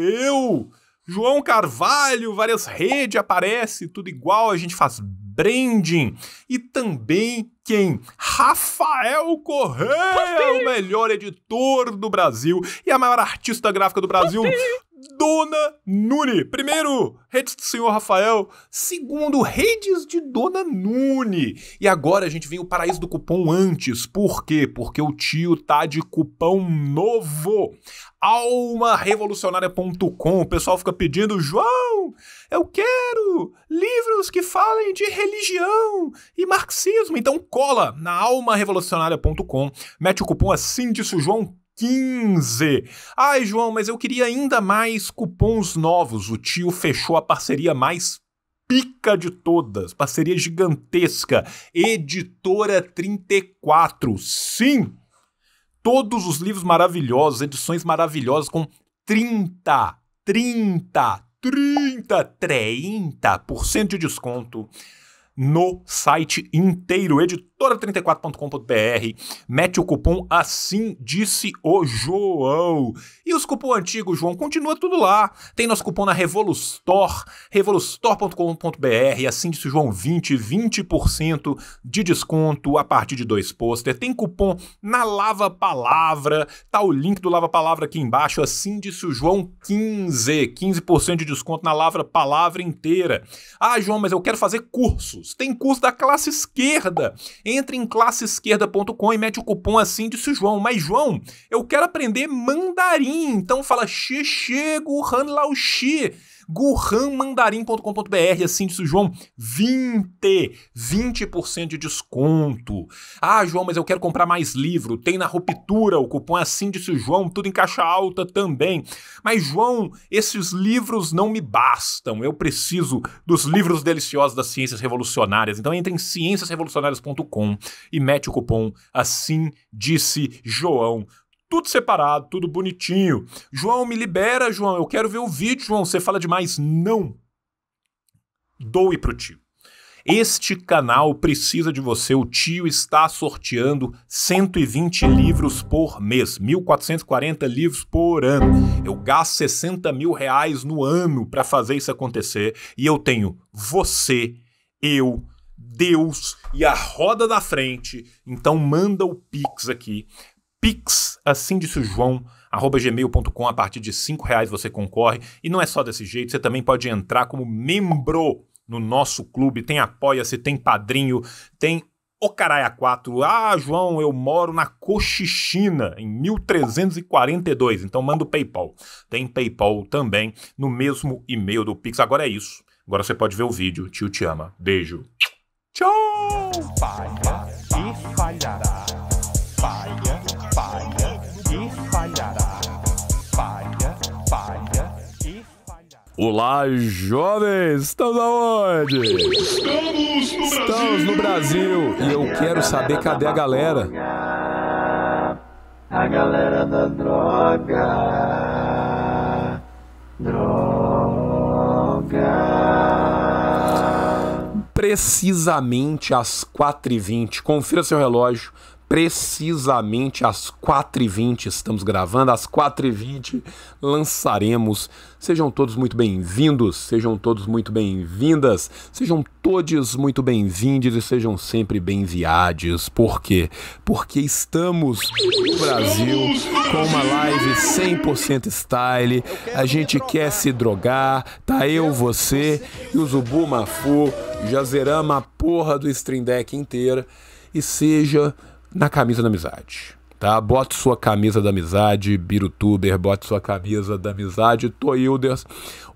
eu, João Carvalho, várias redes aparece, tudo igual, a gente faz branding. E também quem? Rafael Correia, o melhor editor do Brasil e a maior artista gráfica do Brasil. Dona Nune. Primeiro, redes do senhor Rafael. Segundo, redes de Dona Nune. E agora a gente vem o paraíso do cupom antes. Por quê? Porque o tio tá de cupom novo. Almarevolucionaria.com. O pessoal fica pedindo, João, eu quero livros que falem de religião e marxismo. Então cola na almarevolucionaria.com, mete o cupom assim disso, João 15. Ai, João, mas eu queria ainda mais cupons novos. O tio fechou a parceria mais pica de todas, parceria gigantesca, Editora 34. Sim! Todos os livros maravilhosos, edições maravilhosas com 30, 30, 30, 30% de desconto no site inteiro, editora editora34.com.br. Mete o cupom Assim Disse o João. E os cupom antigos, João, continua tudo lá. Tem nosso cupom na Revolustor, revolustor.com.br. Assim Disse o João 20, 20% de desconto a partir de dois pôster. Tem cupom na Lava Palavra. Tá o link do Lava Palavra aqui embaixo. Assim Disse o João 15, 15% de desconto na Lava Palavra inteira. Ah, João, mas eu quero fazer cursos. Tem curso da classe esquerda entra em classeesquerda.com e mete o cupom assim, disse o João. Mas, João, eu quero aprender mandarim. Então fala xie xie guhan lao xi gohanmandarim.com.br, assim, disse o João, 20, 20% de desconto. Ah, João, mas eu quero comprar mais livro, tem na Ruptura, o cupom assim, disse o João, tudo em caixa alta também. Mas, João, esses livros não me bastam, eu preciso dos livros deliciosos das ciências revolucionárias, então entre em ciênciasrevolucionárias.com e mete o cupom assim disse João tudo separado, tudo bonitinho. João, me libera, João, eu quero ver o vídeo, João, você fala demais. Não. Doe pro tio. Este canal precisa de você. O tio está sorteando 120 livros por mês, 1.440 livros por ano. Eu gasto 60 mil reais no ano para fazer isso acontecer e eu tenho você, eu, Deus e a roda da frente. Então manda o Pix aqui pix assim disse o João arroba gmail.com a partir de cinco reais você concorre e não é só desse jeito você também pode entrar como membro no nosso clube tem apoia-se tem padrinho tem o Caraia 4, ah, João, eu moro na Cochichina, em 1342, então manda o PayPal. Tem PayPal também no mesmo e-mail do Pix. Agora é isso. Agora você pode ver o vídeo. Tio te ama. Beijo. Tchau! Falha e falhará. Olá, jovens! Estamos aonde? Estamos no Brasil! no Brasil! E eu quero saber cadê a galera. A galera da droga. Droga. Precisamente às 4h20. Confira seu relógio precisamente às 4h20. Estamos gravando às 4h20, lançaremos. Sejam todos muito bem-vindos, sejam todos muito bem-vindas, sejam todos muito bem-vindos e sejam sempre bem viados Por quê? Porque estamos no Brasil com uma live 100% style. A gente quer se drogar, tá eu, você e o Zubu Mafu. Já zeramos a porra do Stream Deck inteira. E seja na camisa da amizade. Tá? Bote sua camisa da amizade, Birutuber, bote sua camisa da amizade, Toilders.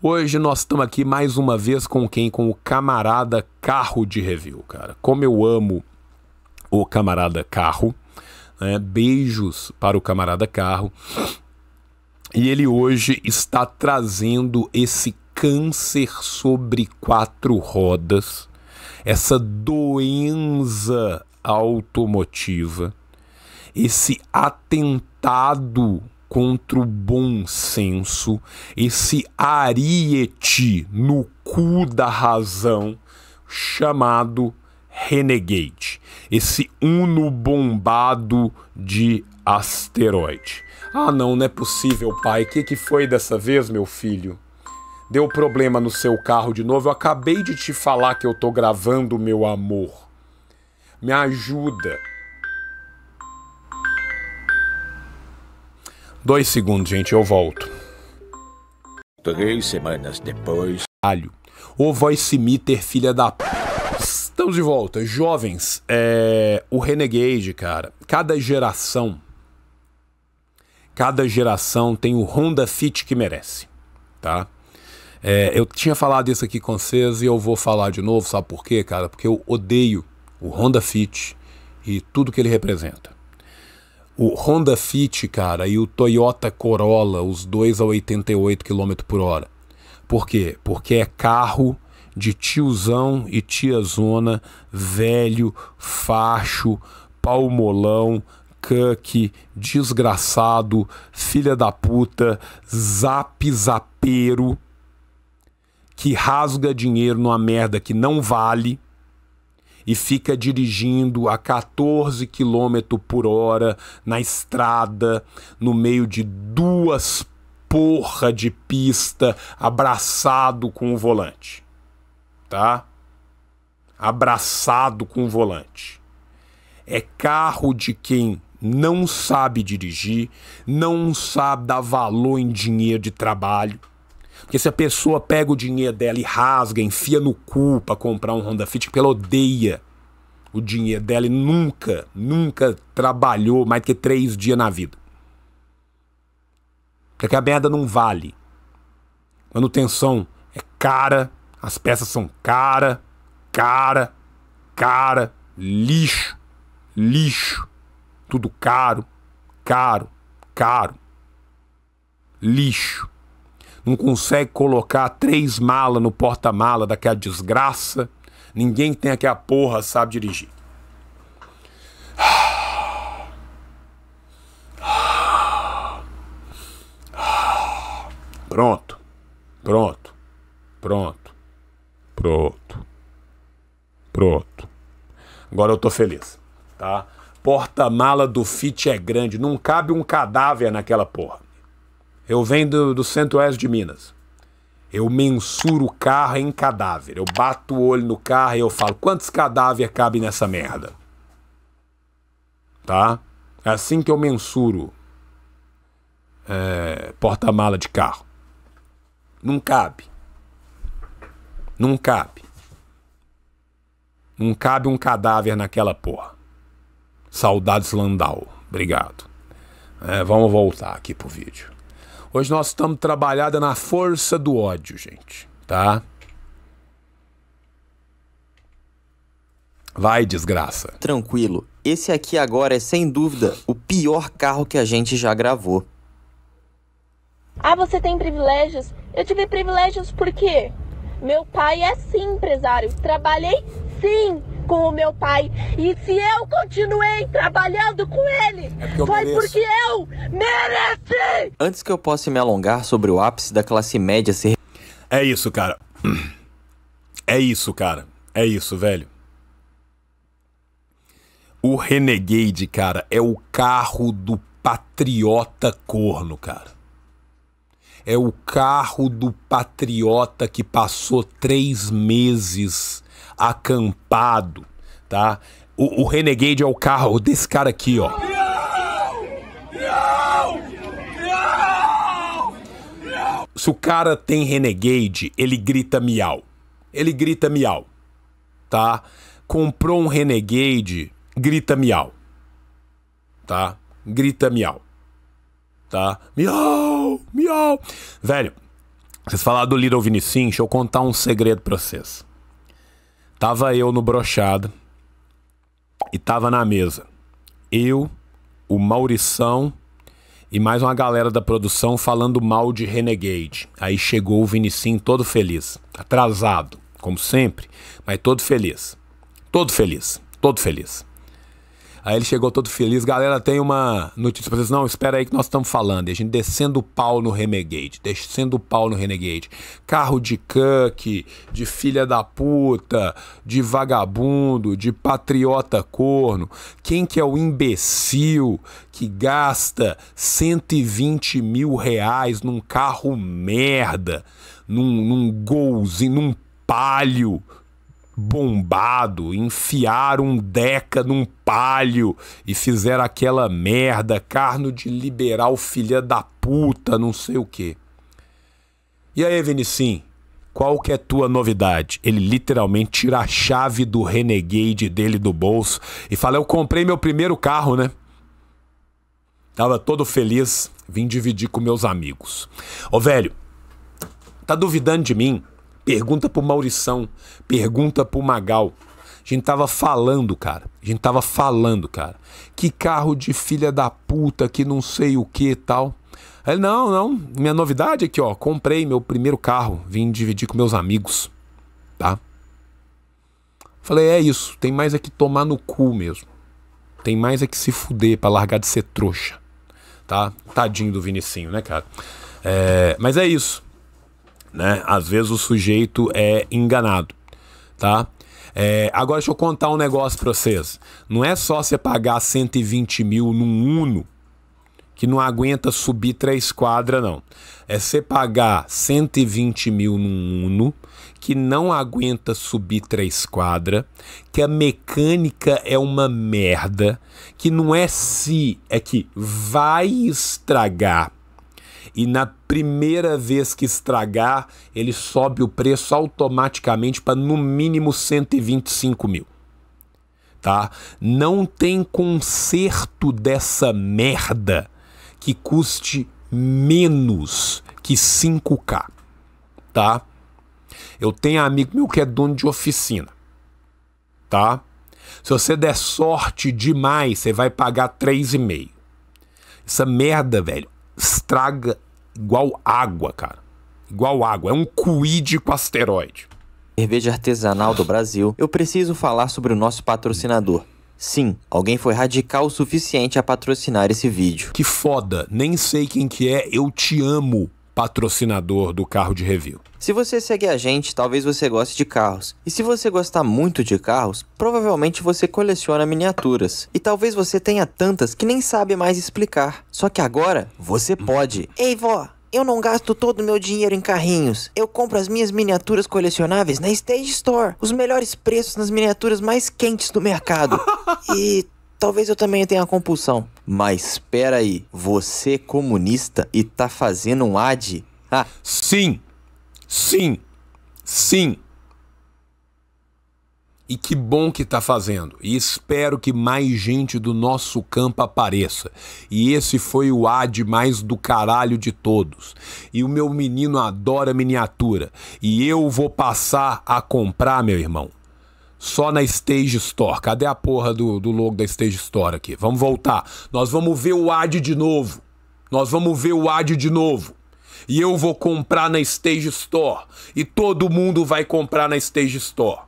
Hoje nós estamos aqui mais uma vez com quem? Com o camarada carro de review, cara. Como eu amo o camarada carro. Né? Beijos para o camarada carro. E ele hoje está trazendo esse câncer sobre quatro rodas, essa doença automotiva, esse atentado contra o bom senso, esse ariete no cu da razão chamado Renegade, esse uno bombado de asteroide. Ah, não, não é possível, pai. O que, que foi dessa vez, meu filho? Deu problema no seu carro de novo. Eu acabei de te falar que eu tô gravando, meu amor. Me ajuda. Dois segundos, gente, eu volto. Três semanas depois. Alho. O voice meter, filha da Estamos de volta. Jovens, é... o Renegade, cara. Cada geração. Cada geração tem o Honda Fit que merece, tá? É, eu tinha falado isso aqui com vocês e eu vou falar de novo, sabe por quê, cara? Porque eu odeio o Honda Fit e tudo que ele representa. O Honda Fit, cara, e o Toyota Corolla, os dois a 88 km por hora. Por quê? Porque é carro de tiozão e tiazona, velho, facho, palmolão, cuck, desgraçado, filha da puta, zap zapeiro, que rasga dinheiro numa merda que não vale e fica dirigindo a 14 km por hora na estrada, no meio de duas porra de pista, abraçado com o volante. Tá? Abraçado com o volante. É carro de quem não sabe dirigir, não sabe dar valor em dinheiro de trabalho porque se a pessoa pega o dinheiro dela e rasga, enfia no cu pra comprar um Honda Fit, porque ela odeia o dinheiro dela e nunca, nunca trabalhou mais que três dias na vida. Porque a merda não vale. Manutenção é cara, as peças são cara, cara, cara, lixo, lixo, tudo caro, caro, caro, lixo não consegue colocar três malas no porta-mala daquela desgraça. Ninguém tem aquela porra, sabe dirigir. Pronto, pronto, pronto, pronto, pronto. Agora eu tô feliz, tá? Porta-mala do Fit é grande, não cabe um cadáver naquela porra. Eu venho do, do centro-oeste de Minas. Eu mensuro o carro em cadáver. Eu bato o olho no carro e eu falo: quantos cadáveres cabem nessa merda? Tá? É assim que eu mensuro é, porta-mala de carro. Não cabe. Não cabe. Não cabe um cadáver naquela porra. Saudades Landau. Obrigado. É, vamos voltar aqui pro vídeo. Hoje nós estamos trabalhada na força do ódio, gente, tá? Vai, desgraça. Tranquilo. Esse aqui agora é sem dúvida o pior carro que a gente já gravou. Ah, você tem privilégios? Eu tive privilégios por quê? Meu pai é sim empresário. Trabalhei sim com o meu pai. E se eu continuei trabalhando com ele, é foi mereço. porque eu mereci! Antes que eu possa me alongar sobre o ápice da classe média ser. É isso, cara. É isso, cara. É isso, velho. O Renegade, cara, é o carro do patriota corno, cara. É o carro do patriota que passou três meses acampado, tá? O, o Renegade é o carro desse cara aqui, ó. Se o cara tem Renegade, ele grita miau. Ele grita miau, tá? Comprou um Renegade, grita miau, tá? Grita miau, tá? Miau, miau. Velho, vocês falaram do Little Vinicinho, deixa eu contar um segredo pra vocês. Tava eu no brochado e tava na mesa. Eu, o Maurição e mais uma galera da produção falando mal de Renegade. Aí chegou o Vinicim todo feliz, atrasado, como sempre, mas todo feliz. Todo feliz, todo feliz. Aí ele chegou todo feliz. Galera, tem uma notícia pra vocês. Não, espera aí que nós estamos falando. E a gente descendo o pau no Renegade. Descendo o pau no Renegade. Carro de cuck, de filha da puta, de vagabundo, de patriota corno. Quem que é o imbecil que gasta 120 mil reais num carro merda? Num, num golzinho, num palio bombado, enfiaram um Deca num palho e fizeram aquela merda, carno de liberal filha da puta, não sei o quê. E aí, Vinicim, qual que é tua novidade? Ele literalmente tira a chave do Renegade dele do bolso e fala: Eu comprei meu primeiro carro, né? Tava todo feliz, vim dividir com meus amigos. Ô velho, tá duvidando de mim? Pergunta pro Maurição, pergunta pro Magal. A gente tava falando, cara. A gente tava falando, cara. Que carro de filha da puta, que não sei o que e tal. Aí, não, não. Minha novidade é que, ó, comprei meu primeiro carro. Vim dividir com meus amigos, tá? Falei, é isso. Tem mais é que tomar no cu mesmo. Tem mais é que se fuder pra largar de ser trouxa, tá? Tadinho do Vinicinho, né, cara? É, mas é isso né? Às vezes o sujeito é enganado, tá? É, agora deixa eu contar um negócio para vocês. Não é só você pagar 120 mil num Uno que não aguenta subir três quadras, não. É você pagar 120 mil num Uno que não aguenta subir três quadras, que a mecânica é uma merda, que não é se, é que vai estragar e na primeira vez que estragar, ele sobe o preço automaticamente para no mínimo 125 mil. Tá? Não tem conserto dessa merda que custe menos que 5K. Tá? Eu tenho amigo meu que é dono de oficina. Tá? Se você der sorte demais, você vai pagar 3,5. Essa merda, velho, estraga igual água, cara. Igual água. É um cuide com asteroide. Cerveja artesanal do Brasil, eu preciso falar sobre o nosso patrocinador. Sim, alguém foi radical o suficiente a patrocinar esse vídeo. Que foda, nem sei quem que é, eu te amo patrocinador do Carro de Review. Se você segue a gente, talvez você goste de carros. E se você gostar muito de carros, provavelmente você coleciona miniaturas. E talvez você tenha tantas que nem sabe mais explicar. Só que agora você pode. Ei, vó, eu não gasto todo o meu dinheiro em carrinhos. Eu compro as minhas miniaturas colecionáveis na Stage Store. Os melhores preços nas miniaturas mais quentes do mercado. e talvez eu também tenha compulsão. Mas espera aí, você é comunista e tá fazendo um ad? Ah. Sim. Sim. Sim. E que bom que tá fazendo. E espero que mais gente do nosso campo apareça. E esse foi o ad mais do caralho de todos. E o meu menino adora miniatura. E eu vou passar a comprar, meu irmão só na Stage Store. Cadê a porra do, do logo da Stage Store aqui? Vamos voltar. Nós vamos ver o ad de novo. Nós vamos ver o ad de novo. E eu vou comprar na Stage Store. E todo mundo vai comprar na Stage Store.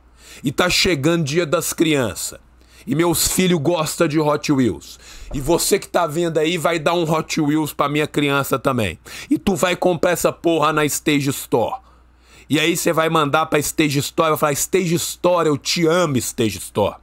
E tá chegando dia das crianças. E meus filhos gostam de Hot Wheels. E você que tá vendo aí vai dar um Hot Wheels pra minha criança também. E tu vai comprar essa porra na Stage Store. E aí você vai mandar para Stage Store, vai falar: Stage Store, eu te amo, Stage Store.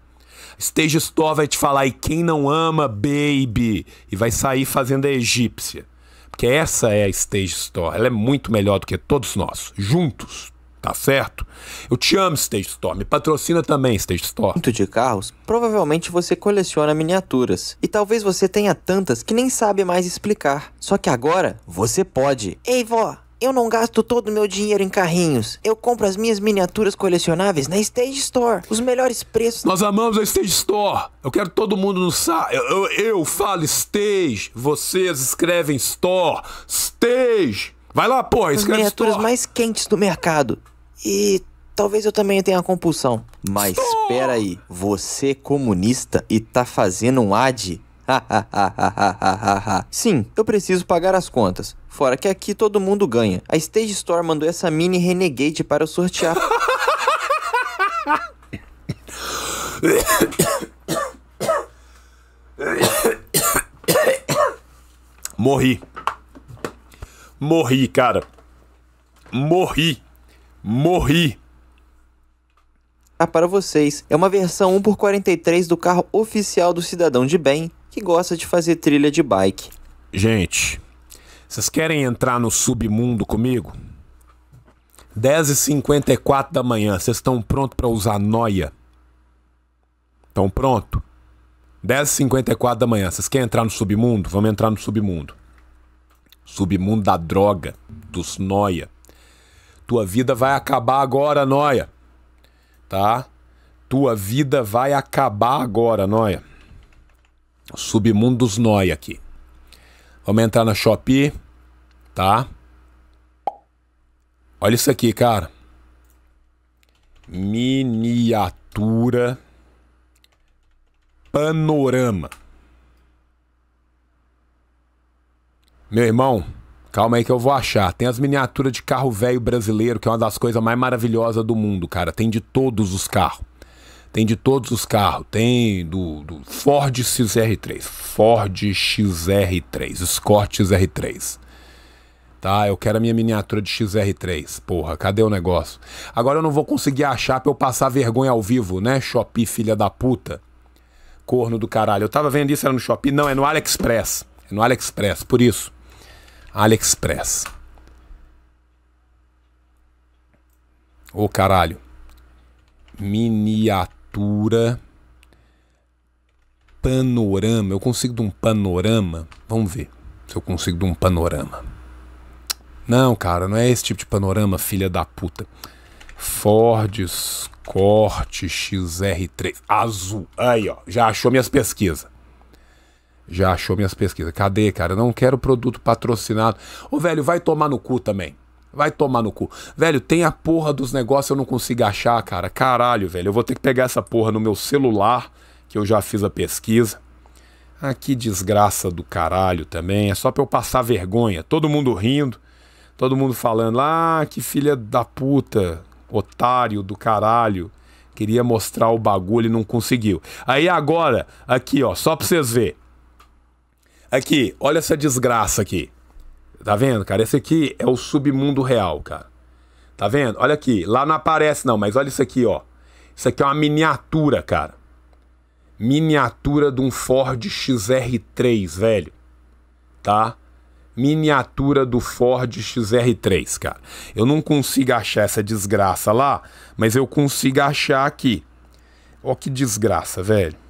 Stage Store vai te falar: e quem não ama, baby? E vai sair fazendo a egípcia. Porque essa é a Stage Store. Ela é muito melhor do que todos nós, juntos. Tá certo? Eu te amo, Stage Store. Me patrocina também, Stage Store. Muito de carros, provavelmente você coleciona miniaturas. E talvez você tenha tantas que nem sabe mais explicar. Só que agora você pode. Ei, vó, eu não gasto todo o meu dinheiro em carrinhos. Eu compro as minhas miniaturas colecionáveis na Stage Store. Os melhores preços. Nós amamos a Stage Store. Eu quero todo mundo no sa. Eu, eu, eu falo Stage. Vocês escrevem Store. Stage. Vai lá, pô, escreve As miniaturas store. mais quentes do mercado. E talvez eu também tenha compulsão. Mas espera aí, você é comunista e tá fazendo um ad Sim, eu preciso pagar as contas. Fora que aqui todo mundo ganha. A Stage Store mandou essa mini Renegade para eu sortear. Morri. Morri, cara. Morri. Morri. Ah, para vocês, é uma versão 1x43 do carro oficial do cidadão de bem que gosta de fazer trilha de bike. Gente, vocês querem entrar no submundo comigo? 10h54 da manhã, vocês estão prontos para usar noia? Estão pronto? 10h54 da manhã, vocês querem entrar no submundo? Vamos entrar no submundo. Submundo da droga, dos noia. Tua vida vai acabar agora, noia. Tá? Tua vida vai acabar agora, noia. Submundos Noi aqui. Vamos entrar na Shopee, tá? Olha isso aqui, cara. Miniatura panorama. Meu irmão, calma aí que eu vou achar. Tem as miniaturas de carro velho brasileiro, que é uma das coisas mais maravilhosas do mundo, cara. Tem de todos os carros. Tem de todos os carros. Tem do, do Ford XR3, Ford XR3, Escort XR3. Tá, eu quero a minha miniatura de XR3. Porra, cadê o negócio? Agora eu não vou conseguir achar pra eu passar vergonha ao vivo, né, Shopee, filha da puta? Corno do caralho. Eu tava vendo isso, era no Shopee? Não, é no AliExpress. É no AliExpress, por isso. AliExpress. Ô, oh, caralho. Miniatura cultura, panorama. Eu consigo de um panorama? Vamos ver se eu consigo de um panorama. Não, cara, não é esse tipo de panorama, filha da puta. Ford Escort XR3 azul. Aí, ó, já achou minhas pesquisas. Já achou minhas pesquisas. Cadê, cara? não quero produto patrocinado. Ô, velho, vai tomar no cu também. Vai tomar no cu. Velho, tem a porra dos negócios eu não consigo achar, cara. Caralho, velho. Eu vou ter que pegar essa porra no meu celular, que eu já fiz a pesquisa. Ah, que desgraça do caralho também. É só pra eu passar vergonha. Todo mundo rindo. Todo mundo falando, ah, que filha da puta, otário do caralho. Queria mostrar o bagulho e não conseguiu. Aí agora, aqui, ó, só pra vocês verem. Aqui, olha essa desgraça aqui. Tá vendo, cara? Esse aqui é o submundo real, cara. Tá vendo? Olha aqui. Lá não aparece, não, mas olha isso aqui, ó. Isso aqui é uma miniatura, cara. Miniatura de um Ford XR3, velho. Tá? Miniatura do Ford XR3, cara. Eu não consigo achar essa desgraça lá, mas eu consigo achar aqui. Ó, que desgraça, velho.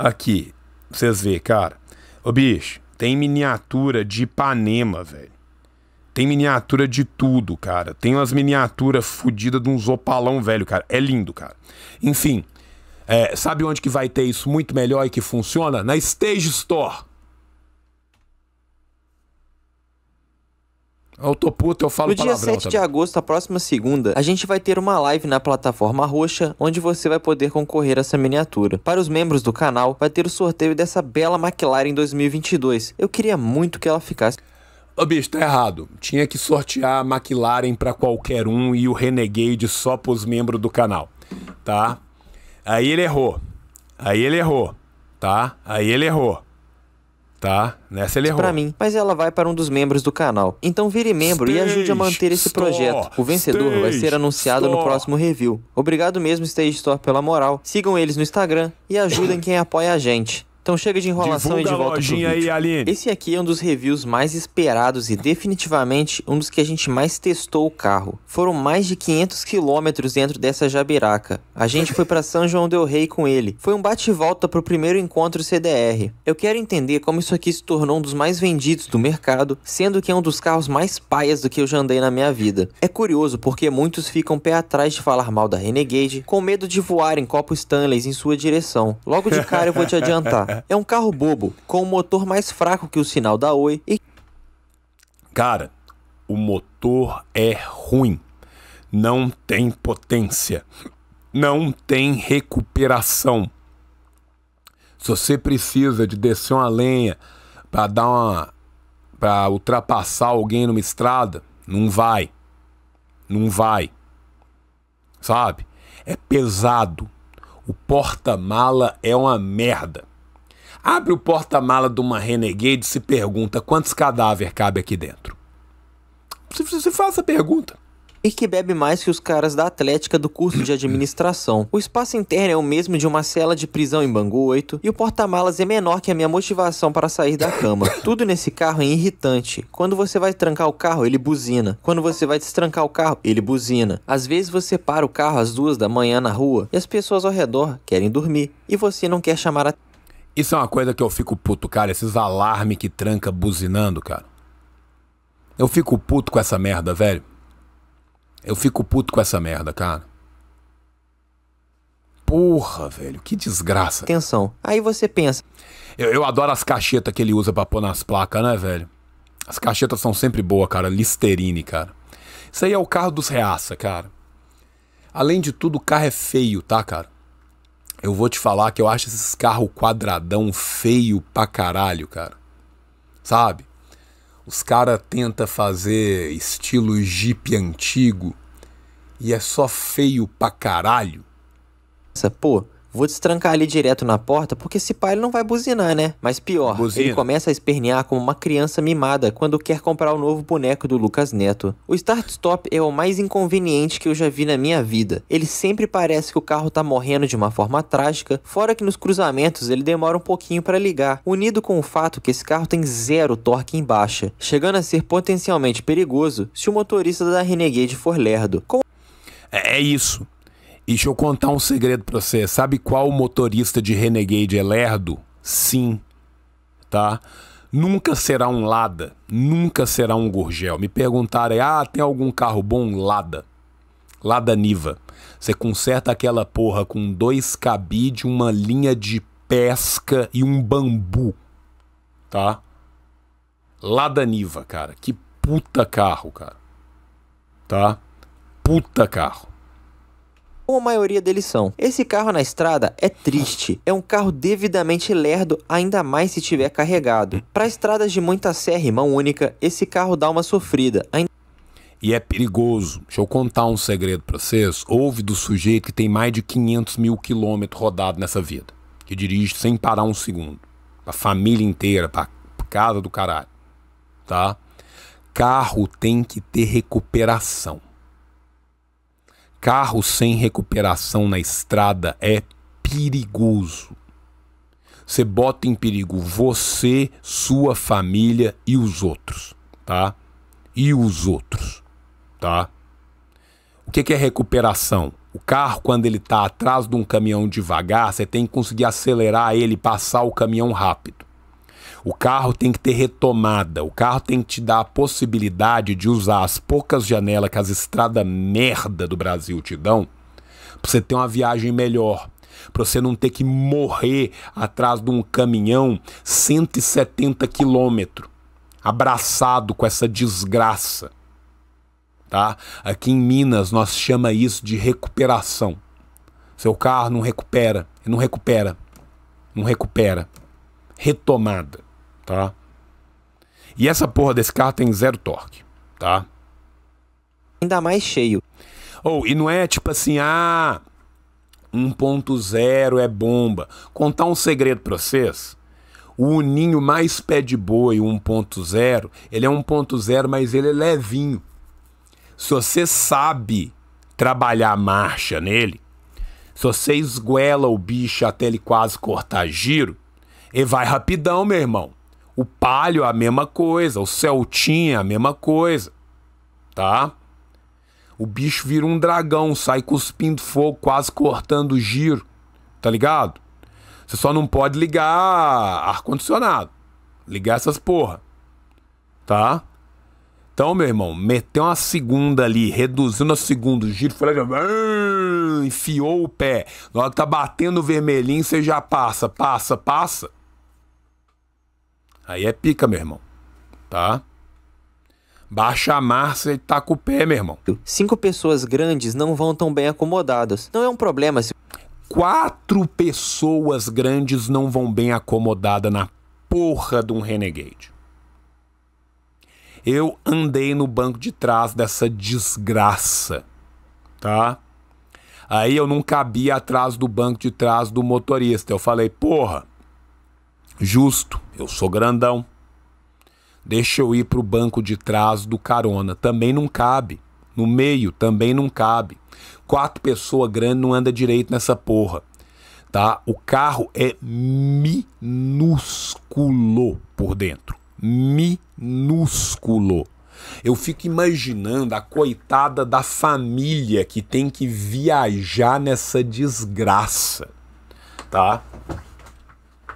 Aqui, vocês verem cara. Ô, bicho, tem miniatura de Ipanema, velho. Tem miniatura de tudo, cara. Tem umas miniaturas fodidas de uns opalão velho, cara. É lindo, cara. Enfim, é, sabe onde que vai ter isso muito melhor e que funciona? Na Stage Store. Eu tô puto, eu falo No dia 7 também. de agosto, a próxima segunda, a gente vai ter uma live na plataforma roxa, onde você vai poder concorrer a essa miniatura. Para os membros do canal, vai ter o sorteio dessa bela McLaren 2022. Eu queria muito que ela ficasse... Ô bicho, tá errado. Tinha que sortear a McLaren para qualquer um e o Renegade só pros membros do canal, tá? Aí ele errou. Aí ele errou, tá? Aí ele errou. Tá, nessa ele errou. Pra mim, mas ela vai para um dos membros do canal. Então vire membro Stage, e ajude a manter esse Store, projeto. O vencedor Stage, vai ser anunciado Store. no próximo review. Obrigado mesmo Stage Store pela moral. Sigam eles no Instagram e ajudem quem apoia a gente. Então chega de enrolação Divulga e de volta a lojinha aí, Aline. Esse aqui é um dos reviews mais esperados e definitivamente um dos que a gente mais testou o carro. Foram mais de 500 quilômetros dentro dessa jabiraca. A gente foi para São João del Rei com ele. Foi um bate-volta pro primeiro encontro CDR. Eu quero entender como isso aqui se tornou um dos mais vendidos do mercado, sendo que é um dos carros mais paias do que eu já andei na minha vida. É curioso porque muitos ficam pé atrás de falar mal da Renegade, com medo de voar em copo Stanley em sua direção. Logo de cara eu vou te adiantar. É. um carro bobo, com um motor mais fraco que o sinal da Oi e. Cara, o motor é ruim. Não tem potência. Não tem recuperação. Se você precisa de descer uma lenha para dar uma. para ultrapassar alguém numa estrada, não vai. Não vai. Sabe? É pesado. O porta-mala é uma merda abre o porta-mala de uma Renegade e se pergunta quantos cadáveres cabe aqui dentro. Se, você faça a pergunta e que bebe mais que os caras da Atlética do curso de administração. O espaço interno é o mesmo de uma cela de prisão em Bangu 8 e o porta-malas é menor que a minha motivação para sair da cama. Tudo nesse carro é irritante. Quando você vai trancar o carro, ele buzina. Quando você vai destrancar o carro, ele buzina. Às vezes você para o carro às duas da manhã na rua e as pessoas ao redor querem dormir e você não quer chamar a isso é uma coisa que eu fico puto, cara. Esses alarmes que tranca buzinando, cara. Eu fico puto com essa merda, velho. Eu fico puto com essa merda, cara. Porra, velho, que desgraça. Atenção. Aí você pensa. Eu, eu adoro as cachetas que ele usa pra pôr nas placas, né, velho? As cachetas são sempre boas, cara. Listerine, cara. Isso aí é o carro dos reaça, cara. Além de tudo, o carro é feio, tá, cara? Eu vou te falar que eu acho esses carros quadradão feio pra caralho, cara. Sabe? Os caras tenta fazer estilo Jeep antigo e é só feio pra caralho. Essa, porra. Vou destrancar ali direto na porta, porque se pá, ele não vai buzinar, né? Mas pior, Buzina. ele começa a espernear como uma criança mimada quando quer comprar o novo boneco do Lucas Neto. O Start Stop é o mais inconveniente que eu já vi na minha vida. Ele sempre parece que o carro tá morrendo de uma forma trágica, fora que nos cruzamentos ele demora um pouquinho para ligar, unido com o fato que esse carro tem zero torque em baixa, chegando a ser potencialmente perigoso se o motorista da Renegade for lerdo. Com... É, é isso deixa eu contar um segredo pra você. Sabe qual motorista de Renegade é lerdo? Sim. Tá? Nunca será um Lada. Nunca será um Gurgel. Me perguntarem, ah, tem algum carro bom? Lada. Lada Niva. Você conserta aquela porra com dois cabides, uma linha de pesca e um bambu. Tá? Lada Niva, cara. Que puta carro, cara. Tá? Puta carro ou a maioria deles são. Esse carro na estrada é triste, é um carro devidamente lerdo, ainda mais se tiver carregado. Para estradas de muita serra e mão única, esse carro dá uma sofrida, ainda e é perigoso. Deixa eu contar um segredo para vocês. Houve do sujeito que tem mais de 500 mil quilômetros rodado nessa vida, que dirige sem parar um segundo, a família inteira, para casa do caralho, tá? Carro tem que ter recuperação. Carro sem recuperação na estrada é perigoso. Você bota em perigo você, sua família e os outros, tá? E os outros, tá? O que é recuperação? O carro, quando ele está atrás de um caminhão devagar, você tem que conseguir acelerar ele, passar o caminhão rápido. O carro tem que ter retomada, o carro tem que te dar a possibilidade de usar as poucas janelas que as estradas merda do Brasil te dão, para você ter uma viagem melhor, para você não ter que morrer atrás de um caminhão 170 quilômetros, abraçado com essa desgraça. Tá? Aqui em Minas nós chama isso de recuperação. Seu carro não recupera, não recupera, não recupera. Retomada tá? E essa porra desse carro tem zero torque, tá? Ainda mais cheio. Ou, oh, e não é tipo assim, ah, 1.0 é bomba. Contar um segredo pra vocês. O Uninho mais pé de boi 1.0, ele é 1.0, mas ele é levinho. Se você sabe trabalhar a marcha nele, se você esguela o bicho até ele quase cortar giro, ele vai rapidão, meu irmão. O Palio a mesma coisa, o Celtinha a mesma coisa, tá? O bicho vira um dragão, sai cuspindo fogo, quase cortando o giro, tá ligado? Você só não pode ligar ar-condicionado, ligar essas porra, tá? Então, meu irmão, meteu uma segunda ali, reduzindo a segunda, o giro foi enfiou o pé. Na hora que tá batendo o vermelhinho, você já passa, passa, passa. Aí é pica, meu irmão. Tá? Baixa a marcha e taca tá o pé, meu irmão. Cinco pessoas grandes não vão tão bem acomodadas. Não é um problema se. Quatro pessoas grandes não vão bem acomodadas na porra de um Renegade. Eu andei no banco de trás dessa desgraça, tá? Aí eu não cabia atrás do banco de trás do motorista. Eu falei, porra, justo, eu sou grandão. Deixa eu ir para o banco de trás do carona, também não cabe. No meio, também não cabe. Quatro pessoas grandes não anda direito nessa porra. Tá? O carro é minúsculo por dentro. Minúsculo. Eu fico imaginando a coitada da família que tem que viajar nessa desgraça, tá?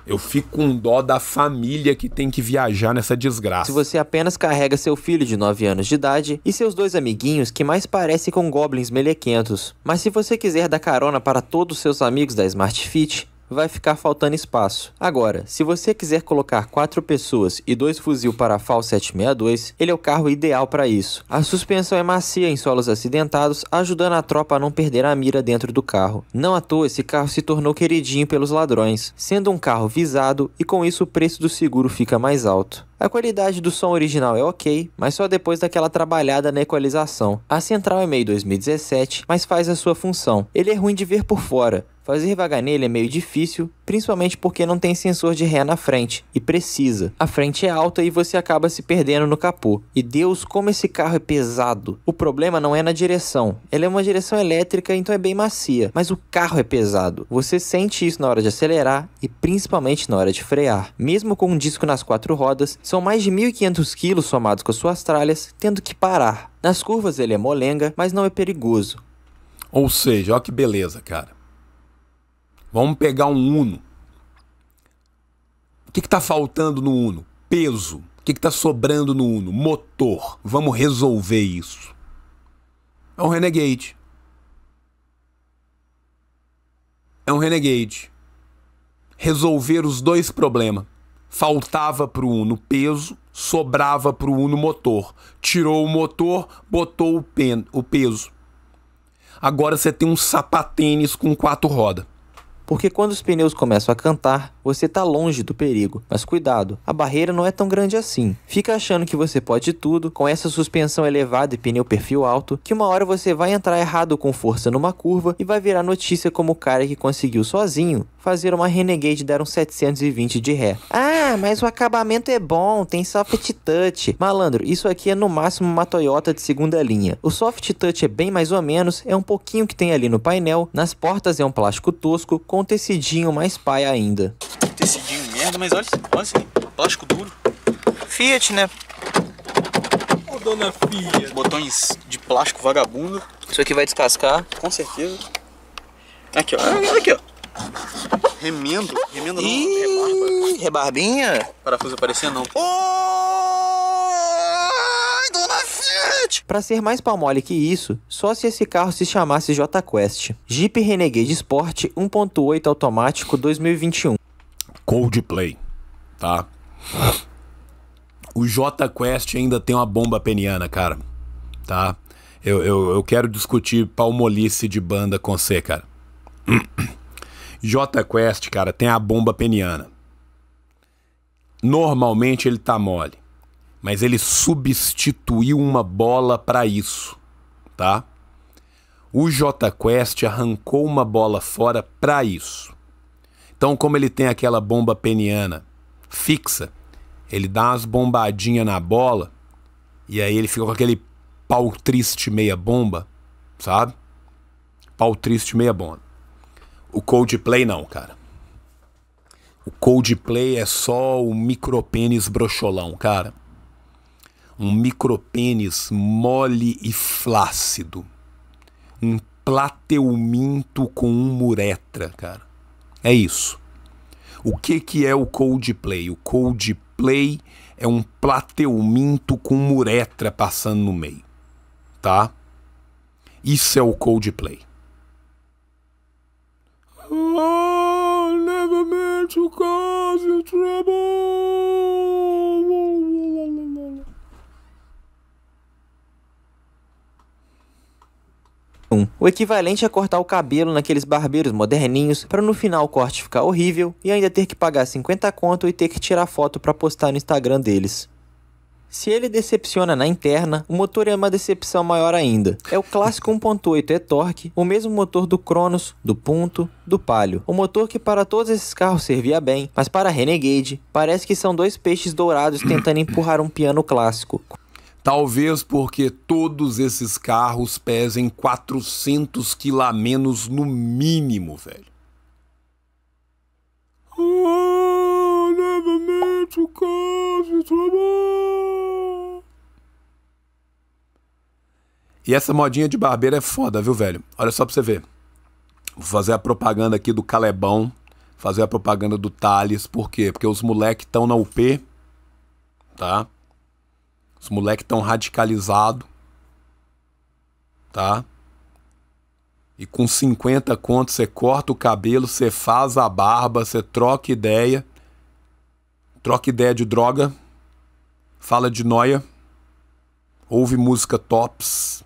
Eu fico com dó da família que tem que viajar nessa desgraça. Se você apenas carrega seu filho de 9 anos de idade e seus dois amiguinhos que mais parecem com goblins melequentos. Mas se você quiser dar carona para todos seus amigos da Smart Fit, vai ficar faltando espaço. Agora, se você quiser colocar quatro pessoas e dois fuzil para a FAL 762, ele é o carro ideal para isso. A suspensão é macia em solos acidentados, ajudando a tropa a não perder a mira dentro do carro. Não à toa, esse carro se tornou queridinho pelos ladrões, sendo um carro visado e com isso o preço do seguro fica mais alto. A qualidade do som original é ok, mas só depois daquela trabalhada na equalização. A central é meio 2017, mas faz a sua função. Ele é ruim de ver por fora. Fazer vaga nele é meio difícil principalmente porque não tem sensor de ré na frente e precisa. A frente é alta e você acaba se perdendo no capô. E Deus, como esse carro é pesado. O problema não é na direção. Ela é uma direção elétrica, então é bem macia, mas o carro é pesado. Você sente isso na hora de acelerar e principalmente na hora de frear. Mesmo com um disco nas quatro rodas, são mais de 1.500 kg somados com as suas tralhas, tendo que parar. Nas curvas ele é molenga, mas não é perigoso. Ou seja, olha que beleza, cara. Vamos pegar um Uno. O que está faltando no Uno? Peso. O que está sobrando no Uno? Motor. Vamos resolver isso. É um Renegade. É um Renegade. Resolver os dois problemas. Faltava para o Uno peso, sobrava para o Uno motor. Tirou o motor, botou o, pen, o peso. Agora você tem um sapatênis com quatro rodas porque quando os pneus começam a cantar, você está longe do perigo. Mas cuidado, a barreira não é tão grande assim. Fica achando que você pode tudo, com essa suspensão elevada e pneu perfil alto, que uma hora você vai entrar errado com força numa curva e vai virar notícia como o cara que conseguiu sozinho fazer uma Renegade dar um 720 de ré. Ah, mas o acabamento é bom, tem soft touch. Malandro, isso aqui é no máximo uma Toyota de segunda linha. O soft touch é bem mais ou menos, é um pouquinho que tem ali no painel, nas portas é um plástico tosco, com um tecidinho mais pai ainda. Tecidinho merda, mas olha, olha assim Plástico duro. Fiat, né? Ô, dona Fiat. Botões de plástico vagabundo. Isso aqui vai descascar. Com certeza. Aqui, ó. aqui, ó. Remendo. Remendo não. Ih, rebarba. Rebarbinha? Parafuso aparecendo não. Ô! dona Fiat! ser mais palmole que isso, só se esse carro se chamasse J Quest. Jeep Renegade Sport 1.8 automático 2021. Coldplay, tá? O J Quest ainda tem uma bomba peniana, cara, tá? Eu, eu, eu quero discutir palmolice de banda com você, cara. J Quest, cara, tem a bomba peniana. Normalmente ele tá mole, mas ele substituiu uma bola para isso, tá? O J Quest arrancou uma bola fora para isso. Então, como ele tem aquela bomba peniana fixa, ele dá umas bombadinhas na bola e aí ele fica com aquele pau triste meia bomba, sabe? Pau triste meia bomba. O Coldplay não, cara. O Coldplay é só o micropênis brocholão, cara. Um micropênis mole e flácido. Um plateuminto com um muretra, cara. É isso. O que, que é o Coldplay? O Coldplay é um plateuminto com muretra passando no meio, tá? Isso é o Coldplay. Oh, never meant to cause you trouble. O equivalente é cortar o cabelo naqueles barbeiros moderninhos para no final o corte ficar horrível e ainda ter que pagar 50 conto e ter que tirar foto para postar no Instagram deles. Se ele decepciona na interna, o motor é uma decepção maior ainda. É o clássico 1.8 e-torque, é o mesmo motor do Cronos, do Punto, do Palio. O motor que para todos esses carros servia bem, mas para a Renegade, parece que são dois peixes dourados tentando empurrar um piano clássico. Talvez porque todos esses carros pesem 400 quilômetros a menos no mínimo, velho. Ah, é e essa modinha de barbeiro é foda, viu, velho? Olha só pra você ver. Vou fazer a propaganda aqui do Calebão, fazer a propaganda do Thales, por quê? Porque os moleques estão na UP, tá? Os moleques estão radicalizados. Tá? E com 50 contos você corta o cabelo, você faz a barba, você troca ideia. Troca ideia de droga. Fala de noia. Ouve música tops.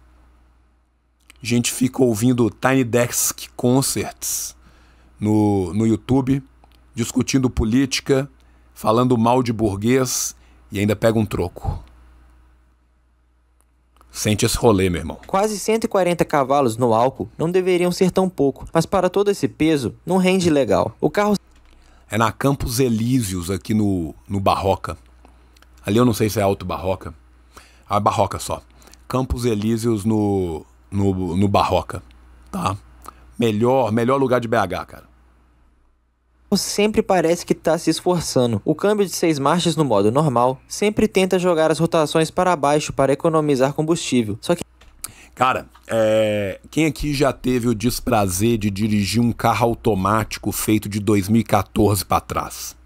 A gente fica ouvindo Tiny Desk Concerts no, no YouTube, discutindo política, falando mal de burguês e ainda pega um troco. Sente esse rolê, meu irmão. Quase 140 cavalos no álcool não deveriam ser tão pouco, mas para todo esse peso, não rende legal. O carro. É na Campos Elíseos, aqui no, no Barroca. Ali eu não sei se é Alto Barroca. É A ah, Barroca só. Campos Elíseos no, no, no Barroca. Tá? Melhor, melhor lugar de BH, cara sempre parece que está se esforçando. O câmbio de seis marchas no modo normal sempre tenta jogar as rotações para baixo para economizar combustível. Só que Cara, é... quem aqui já teve o desprazer de dirigir um carro automático feito de 2014 para trás?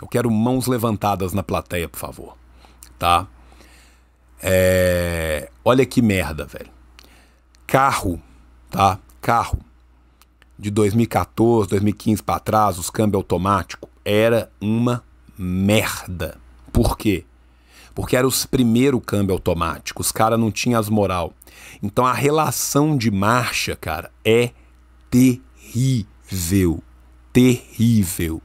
Eu quero mãos levantadas na plateia, por favor. Tá? É... Olha que merda, velho. Carro, tá? Carro de 2014, 2015 para trás, os câmbio automático, era uma merda. Por quê? Porque era os primeiro câmbio automático, os caras não tinham as moral. Então a relação de marcha, cara, é terrível. Terrível.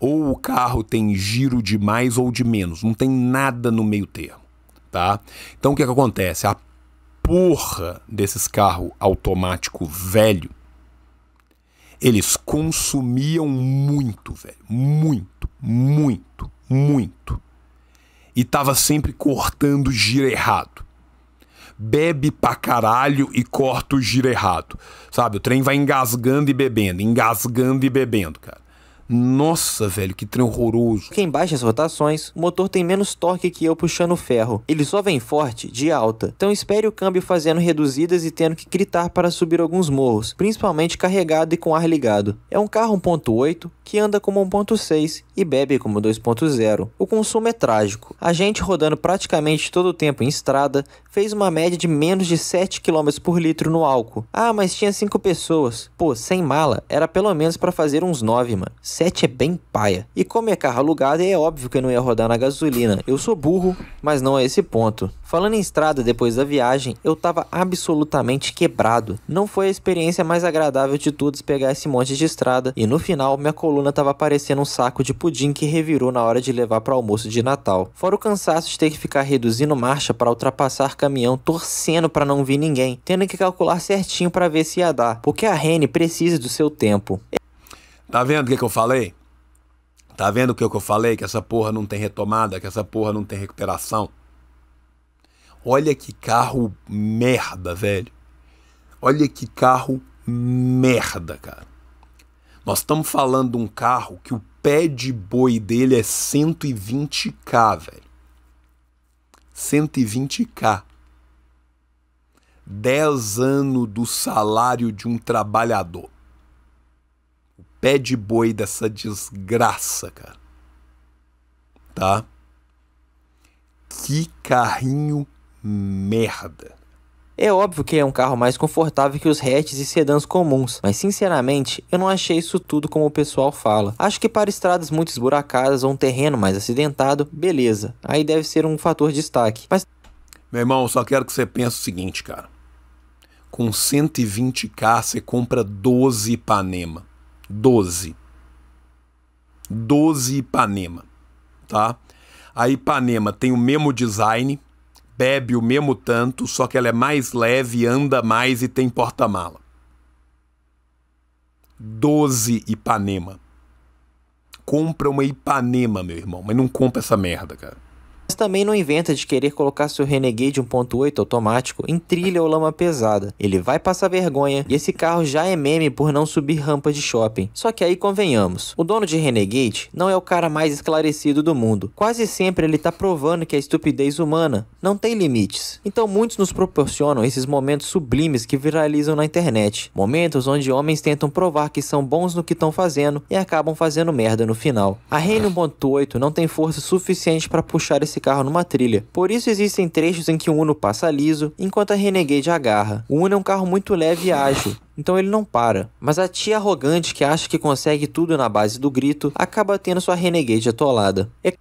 Ou o carro tem giro de mais ou de menos, não tem nada no meio termo, tá? Então o que, é que acontece? A porra desses carros automático velho eles consumiam muito, velho. Muito, muito, muito. E tava sempre cortando o giro errado. Bebe pra caralho e corta o giro errado. Sabe, o trem vai engasgando e bebendo, engasgando e bebendo, cara. Nossa, velho, que trem horroroso. Porque em baixas rotações, o motor tem menos torque que eu puxando o ferro. Ele só vem forte de alta. Então espere o câmbio fazendo reduzidas e tendo que gritar para subir alguns morros, principalmente carregado e com ar ligado. É um carro 1.8 que anda como 1.6 e bebe como 2.0. O consumo é trágico. A gente rodando praticamente todo o tempo em estrada, fez uma média de menos de 7 km por litro no álcool. Ah, mas tinha 5 pessoas. Pô, sem mala, era pelo menos para fazer uns 9, mano. 7 é bem paia. E como é carro alugado, é óbvio que eu não ia rodar na gasolina. Eu sou burro, mas não a é esse ponto. Falando em estrada depois da viagem, eu tava absolutamente quebrado. Não foi a experiência mais agradável de todos pegar esse monte de estrada e no final minha coluna tava parecendo um saco de pudim que revirou na hora de levar para almoço de Natal. Fora o cansaço de ter que ficar reduzindo marcha para ultrapassar caminhão torcendo para não vir ninguém, tendo que calcular certinho para ver se ia dar, porque a Rene precisa do seu tempo. Tá vendo o que, que eu falei? Tá vendo o que, que eu falei? Que essa porra não tem retomada, que essa porra não tem recuperação. Olha que carro merda, velho. Olha que carro merda, cara. Nós estamos falando de um carro que o pé de boi dele é 120k, velho. 120k. 10 anos do salário de um trabalhador pé de boi dessa desgraça, cara. Tá? Que carrinho merda. É óbvio que é um carro mais confortável que os hatches e sedãs comuns, mas sinceramente, eu não achei isso tudo como o pessoal fala. Acho que para estradas muito esburacadas ou um terreno mais acidentado, beleza, aí deve ser um fator de destaque. Mas meu irmão, só quero que você pense o seguinte, cara. Com 120k você compra 12 Ipanema. 12. 12 Ipanema, tá? A Ipanema tem o mesmo design, bebe o mesmo tanto, só que ela é mais leve, anda mais e tem porta-mala. 12 Ipanema. Compra uma Ipanema, meu irmão, mas não compra essa merda, cara. Mas também não inventa de querer colocar seu Renegade 1.8 automático em trilha ou lama pesada. Ele vai passar vergonha e esse carro já é meme por não subir rampa de shopping. Só que aí convenhamos, o dono de Renegade não é o cara mais esclarecido do mundo. Quase sempre ele tá provando que a estupidez humana não tem limites. Então muitos nos proporcionam esses momentos sublimes que viralizam na internet. Momentos onde homens tentam provar que são bons no que estão fazendo e acabam fazendo merda no final. A Rene 1.8 não tem força suficiente para puxar esse esse carro numa trilha. Por isso existem trechos em que o Uno passa liso, enquanto a Renegade agarra. O Uno é um carro muito leve e ágil, então ele não para. Mas a tia arrogante que acha que consegue tudo na base do grito, acaba tendo sua Renegade atolada. É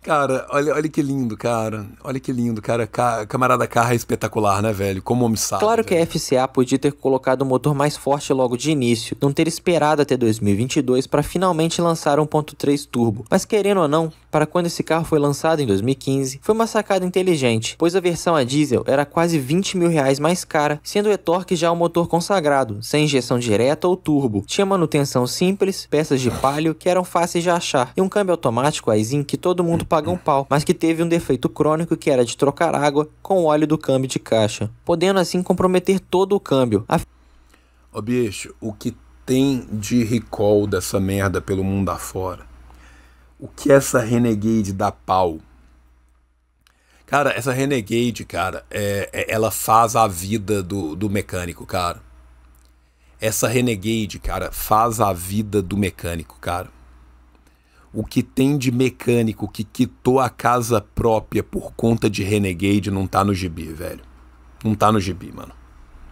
Cara, olha, olha que lindo, cara. Olha que lindo, cara. Ca camarada carro é espetacular, né, velho? Como homem sabe. Claro velho. que a FCA podia ter colocado o um motor mais forte logo de início, não ter esperado até 2022 para finalmente lançar um 1.3 turbo. Mas querendo ou não, para quando esse carro foi lançado em 2015, foi uma sacada inteligente, pois a versão a diesel era quase 20 mil reais mais cara, sendo o e-torque já um motor consagrado, sem injeção direta ou turbo. Tinha manutenção simples, peças de palio que eram fáceis de achar, e um câmbio automático Aisin que todo mundo paga um pau, mas que teve um defeito crônico que era de trocar água com o óleo do câmbio de caixa, podendo assim comprometer todo o câmbio. A... Ô bicho, o que tem de recall dessa merda pelo mundo afora? o que é essa Renegade dá pau? Cara, essa Renegade, cara, é, é, ela faz a vida do, do mecânico, cara. Essa Renegade, cara, faz a vida do mecânico, cara. O que tem de mecânico que quitou a casa própria por conta de Renegade não tá no gibi, velho. Não tá no gibi, mano.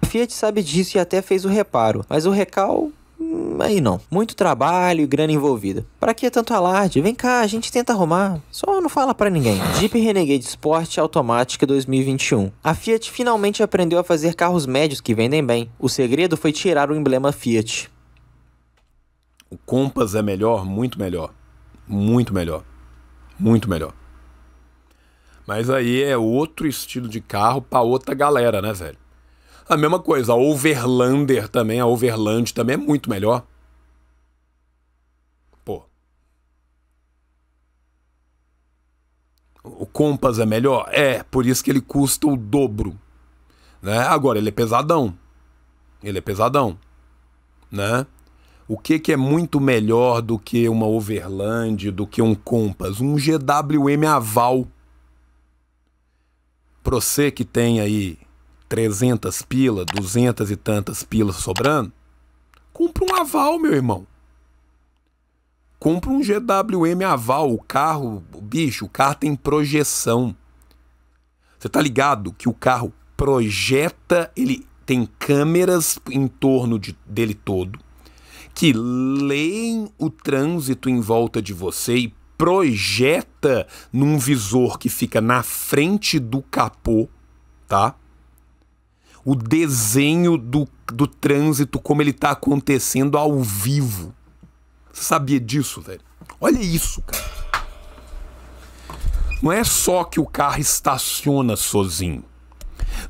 Fiat sabe disso e até fez o reparo, mas o recal aí não. Muito trabalho e grana envolvida. Para que tanto alarde? Vem cá, a gente tenta arrumar. Só não fala para ninguém. Jeep Renegade Sport Automática 2021. A Fiat finalmente aprendeu a fazer carros médios que vendem bem. O segredo foi tirar o emblema Fiat. O Compass é melhor, muito melhor. Muito melhor. Muito melhor. Mas aí é outro estilo de carro para outra galera, né, velho? A mesma coisa, a Overlander também, a Overland também é muito melhor. Pô. O Compass é melhor? É, por isso que ele custa o dobro. Né? Agora, ele é pesadão. Ele é pesadão. Né? O que, que é muito melhor do que uma Overland, do que um Compass? Um GWM aval. Pra você que tem aí 300 pilas, 200 e tantas pilas sobrando, compra um aval, meu irmão. Compra um GWM aval, o carro, o bicho, o carro tem projeção. Você tá ligado que o carro projeta, ele tem câmeras em torno de, dele todo que leem o trânsito em volta de você e projeta num visor que fica na frente do capô, tá? o desenho do, do trânsito, como ele está acontecendo ao vivo. Você sabia disso, velho? Olha isso, cara. Não é só que o carro estaciona sozinho.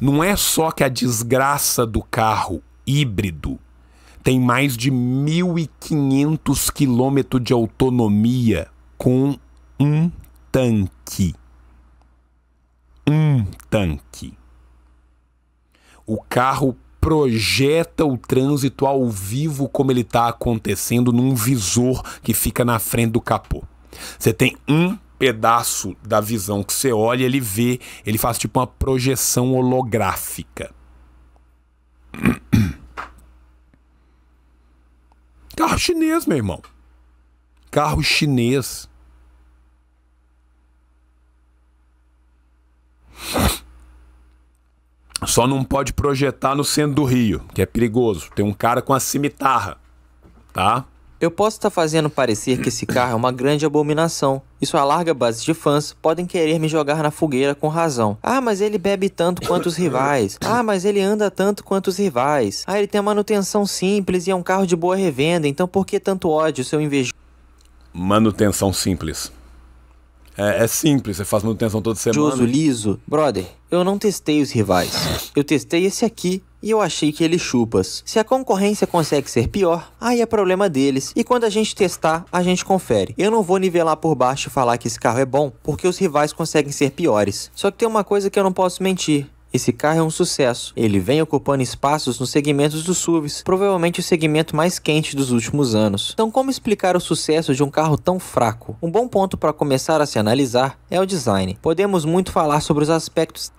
Não é só que a desgraça do carro híbrido tem mais de 1.500 quilômetros de autonomia com um tanque. Um tanque. O carro projeta o trânsito ao vivo como ele está acontecendo num visor que fica na frente do capô. Você tem um pedaço da visão que você olha, ele vê, ele faz tipo uma projeção holográfica. Carro chinês, meu irmão. Carro chinês. Só não pode projetar no centro do Rio, que é perigoso. Tem um cara com a cimitarra, tá? Eu posso estar tá fazendo parecer que esse carro é uma grande abominação, e sua larga base de fãs podem querer me jogar na fogueira com razão. Ah, mas ele bebe tanto quanto os rivais. Ah, mas ele anda tanto quanto os rivais. Ah, ele tem manutenção simples e é um carro de boa revenda, então por que tanto ódio, seu invejoso? Manutenção simples. É, é simples, você faz manutenção toda semana. Joso, liso. Brother, eu não testei os rivais. Eu testei esse aqui e eu achei que ele chupas. Se a concorrência consegue ser pior, aí é problema deles. E quando a gente testar, a gente confere. Eu não vou nivelar por baixo e falar que esse carro é bom, porque os rivais conseguem ser piores. Só que tem uma coisa que eu não posso mentir. Esse carro é um sucesso. Ele vem ocupando espaços nos segmentos dos SUVs, provavelmente o segmento mais quente dos últimos anos. Então, como explicar o sucesso de um carro tão fraco? Um bom ponto para começar a se analisar é o design. Podemos muito falar sobre os aspectos.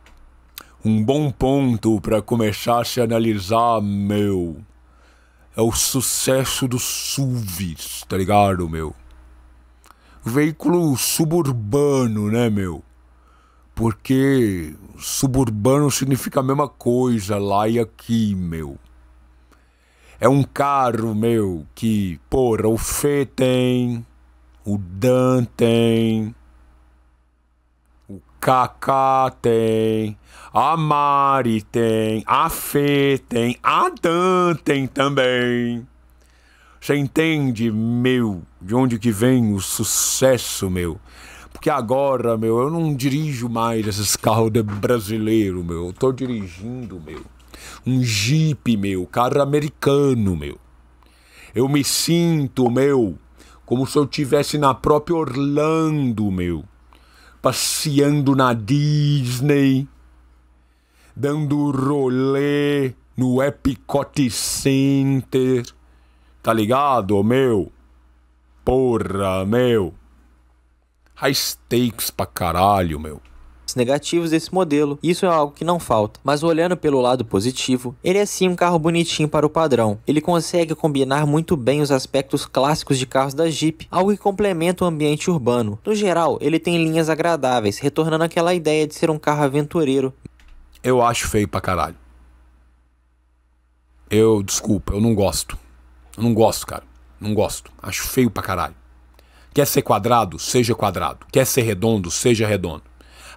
Um bom ponto para começar a se analisar, meu. É o sucesso dos SUVs, tá ligado, meu? Veículo suburbano, né, meu? porque suburbano significa a mesma coisa lá e aqui, meu. É um carro, meu, que, porra, o Fê tem, o Dan tem, o Kaká tem, a Mari tem, a Fê tem, a Dan tem também. Você entende, meu, de onde que vem o sucesso, meu? que agora, meu, eu não dirijo mais esses carros de brasileiro, meu. Eu tô dirigindo, meu, um Jeep, meu, carro americano, meu. Eu me sinto, meu, como se eu tivesse na própria Orlando, meu, passeando na Disney, dando rolê no Epicote Center, tá ligado, meu? Porra, meu high stakes pra caralho, meu negativos desse modelo, isso é algo que não falta. Mas olhando pelo lado positivo, ele é sim um carro bonitinho para o padrão. Ele consegue combinar muito bem os aspectos clássicos de carros da Jeep, algo que complementa o ambiente urbano. No geral, ele tem linhas agradáveis, retornando aquela ideia de ser um carro aventureiro. Eu acho feio pra caralho. Eu, desculpa, eu não gosto. Eu não gosto, cara. Não gosto. Acho feio pra caralho. Quer ser quadrado? Seja quadrado. Quer ser redondo? Seja redondo.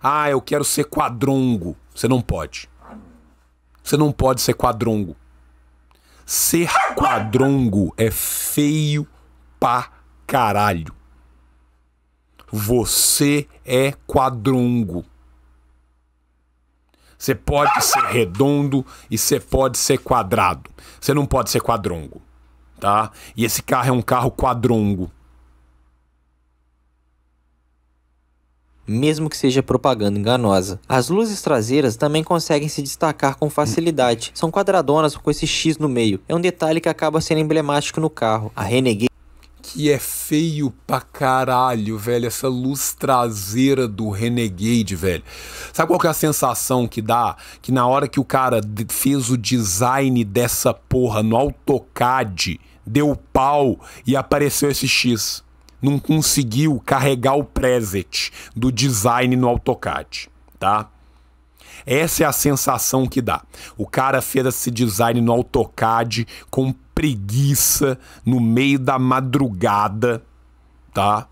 Ah, eu quero ser quadrongo. Você não pode. Você não pode ser quadrongo. Ser quadrongo é feio pra caralho. Você é quadrongo. Você pode ser redondo e você pode ser quadrado. Você não pode ser quadrongo, tá? E esse carro é um carro quadrongo. mesmo que seja propaganda enganosa. As luzes traseiras também conseguem se destacar com facilidade. São quadradonas com esse X no meio. É um detalhe que acaba sendo emblemático no carro. A Renegade que é feio pra caralho, velho. Essa luz traseira do Renegade, velho. Sabe qual que é a sensação que dá? Que na hora que o cara fez o design dessa porra no AutoCAD, deu pau e apareceu esse X não conseguiu carregar o preset do design no AutoCAD, tá? Essa é a sensação que dá. O cara fez esse design no AutoCAD com preguiça no meio da madrugada, tá?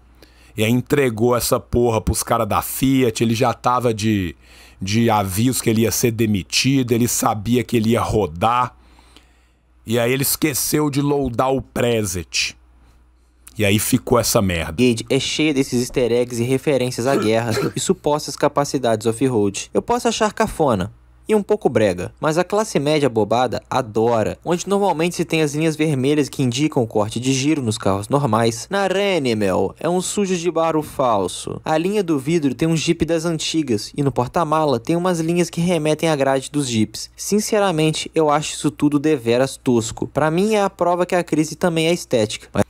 E aí entregou essa porra pros caras da Fiat, ele já tava de, de aviso que ele ia ser demitido, ele sabia que ele ia rodar. E aí ele esqueceu de loadar o preset. E aí ficou essa merda. Gage é cheio desses easter eggs e referências a guerras e supostas capacidades off-road. Eu posso achar cafona, e um pouco brega, mas a classe média bobada adora, onde normalmente se tem as linhas vermelhas que indicam o corte de giro nos carros normais. Na Renimel é um sujo de barro falso. A linha do vidro tem um Jeep das antigas e no porta-mala tem umas linhas que remetem à grade dos Jeeps. Sinceramente, eu acho isso tudo deveras tosco. Para mim é a prova que a crise também é estética. Mas...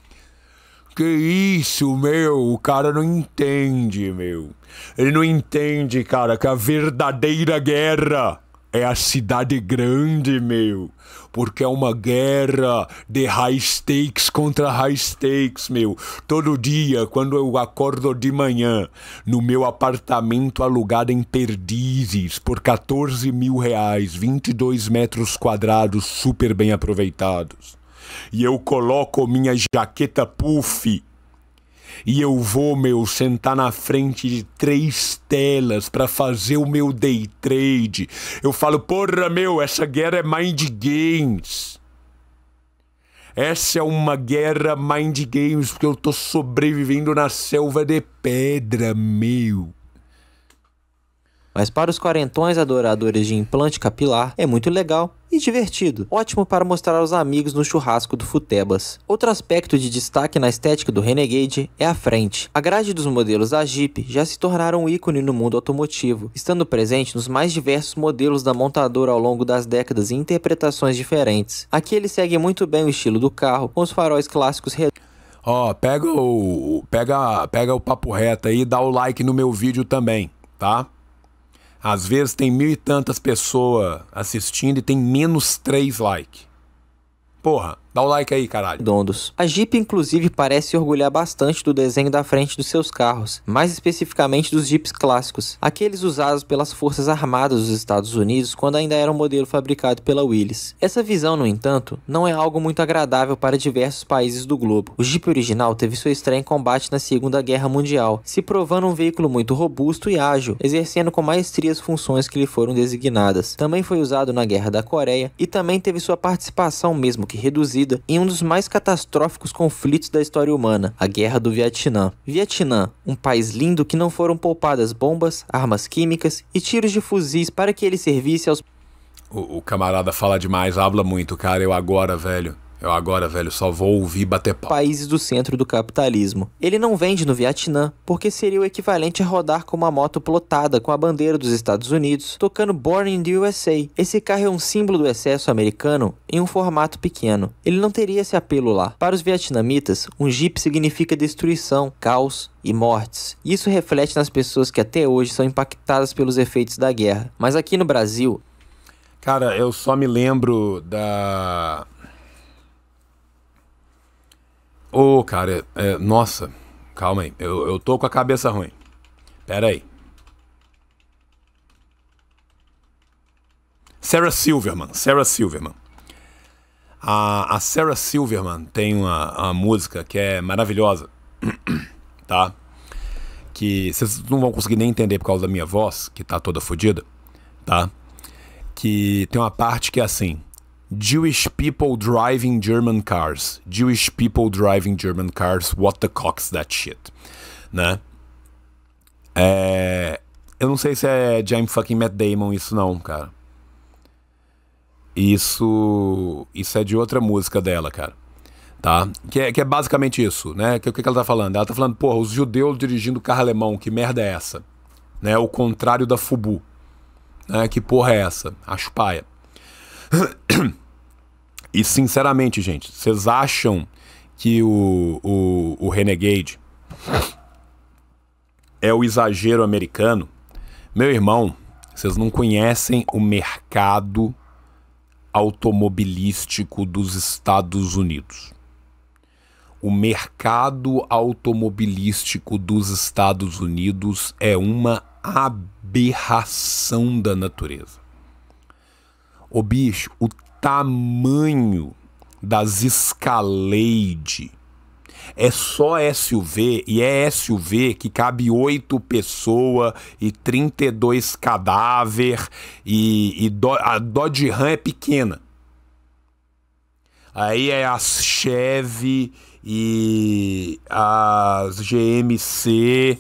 Que isso, meu? O cara não entende, meu. Ele não entende, cara, que a verdadeira guerra é a cidade grande, meu. Porque é uma guerra de high stakes contra high stakes, meu. Todo dia, quando eu acordo de manhã, no meu apartamento alugado em Perdizes, por 14 mil reais, 22 metros quadrados, super bem aproveitados e eu coloco minha jaqueta puff e eu vou, meu, sentar na frente de três telas para fazer o meu day trade. Eu falo, porra, meu, essa guerra é mind games. Essa é uma guerra mind games, porque eu tô sobrevivendo na selva de pedra, meu mas para os quarentões adoradores de implante capilar é muito legal e divertido, ótimo para mostrar aos amigos no churrasco do Futebas. Outro aspecto de destaque na estética do Renegade é a frente. A grade dos modelos da Jeep já se tornaram um ícone no mundo automotivo, estando presente nos mais diversos modelos da montadora ao longo das décadas e interpretações diferentes. Aqui ele segue muito bem o estilo do carro, com os faróis clássicos Ó, oh, pega o pega pega o papo reto aí e dá o like no meu vídeo também, tá? Às vezes tem mil e tantas pessoas assistindo e tem menos três likes. Porra, Dá o um like aí, caralho. Dondos. A Jeep, inclusive, parece orgulhar bastante do desenho da frente dos seus carros, mais especificamente dos Jeeps clássicos, aqueles usados pelas Forças Armadas dos Estados Unidos quando ainda era um modelo fabricado pela Willys. Essa visão, no entanto, não é algo muito agradável para diversos países do globo. O Jeep original teve sua estreia em combate na Segunda Guerra Mundial, se provando um veículo muito robusto e ágil, exercendo com maestria as funções que lhe foram designadas. Também foi usado na Guerra da Coreia e também teve sua participação, mesmo que reduzida traduzida em um dos mais catastróficos conflitos da história humana, a Guerra do Vietnã. Vietnã, um país lindo que não foram poupadas bombas, armas químicas e tiros de fuzis para que ele servisse aos. O, o camarada fala demais, habla muito, cara. Eu agora, velho. Eu agora, velho, só vou ouvir bater pau. Países do centro do capitalismo. Ele não vende no Vietnã, porque seria o equivalente a rodar com uma moto plotada com a bandeira dos Estados Unidos, tocando Born in the USA. Esse carro é um símbolo do excesso americano em um formato pequeno. Ele não teria esse apelo lá. Para os vietnamitas, um Jeep significa destruição, caos e mortes. Isso reflete nas pessoas que até hoje são impactadas pelos efeitos da guerra. Mas aqui no Brasil. Cara, eu só me lembro da Ô, oh, cara, é, nossa, calma aí. Eu, eu tô com a cabeça ruim. Pera aí. Sarah Silverman, Sarah Silverman. A, a Sarah Silverman tem uma, uma música que é maravilhosa, tá? Que vocês não vão conseguir nem entender por causa da minha voz, que tá toda fodida, tá? Que tem uma parte que é assim. Jewish people driving German cars. Jewish people driving German cars. What the cocks that shit. Né? É... Eu não sei se é James fucking Matt Damon isso não, cara. Isso... Isso é de outra música dela, cara. Tá? Que é, que é basicamente isso, né? Que, é o que, que ela tá falando? Ela tá falando, porra, os judeus dirigindo carro alemão, que merda é essa? Né? O contrário da Fubu. Né? Que porra é essa? Acho paia. E sinceramente, gente, vocês acham que o, o, o Renegade é o exagero americano? Meu irmão, vocês não conhecem o mercado automobilístico dos Estados Unidos. O mercado automobilístico dos Estados Unidos é uma aberração da natureza. Ô bicho, o tamanho das Escalade é só SUV e é SUV que cabe 8 pessoas e 32 cadáver e, e do, a Dodge Ram é pequena. Aí é as Chevy e as GMC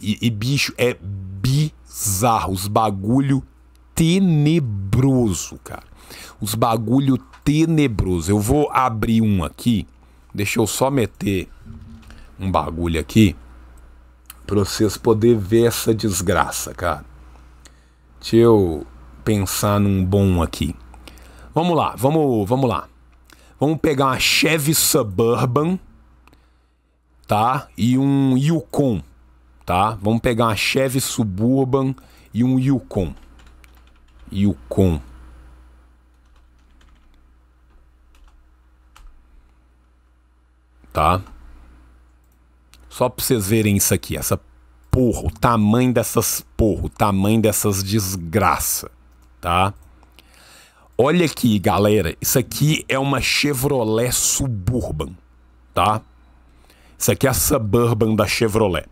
e, e bicho é bizarro os bagulho tenebroso, cara. Os bagulho tenebroso. Eu vou abrir um aqui. Deixa eu só meter um bagulho aqui para vocês poderem ver essa desgraça, cara. Deixa eu pensar num bom aqui. Vamos lá, vamos, vamos lá. Vamos pegar uma Chevy Suburban, tá? E um Yukon, tá? Vamos pegar uma Chevy Suburban e um Yukon e o com. Tá? Só para vocês verem isso aqui, essa porra, o tamanho dessas porra, o tamanho dessas desgraça, tá? Olha aqui, galera, isso aqui é uma Chevrolet Suburban, tá? Isso aqui é a Suburban da Chevrolet.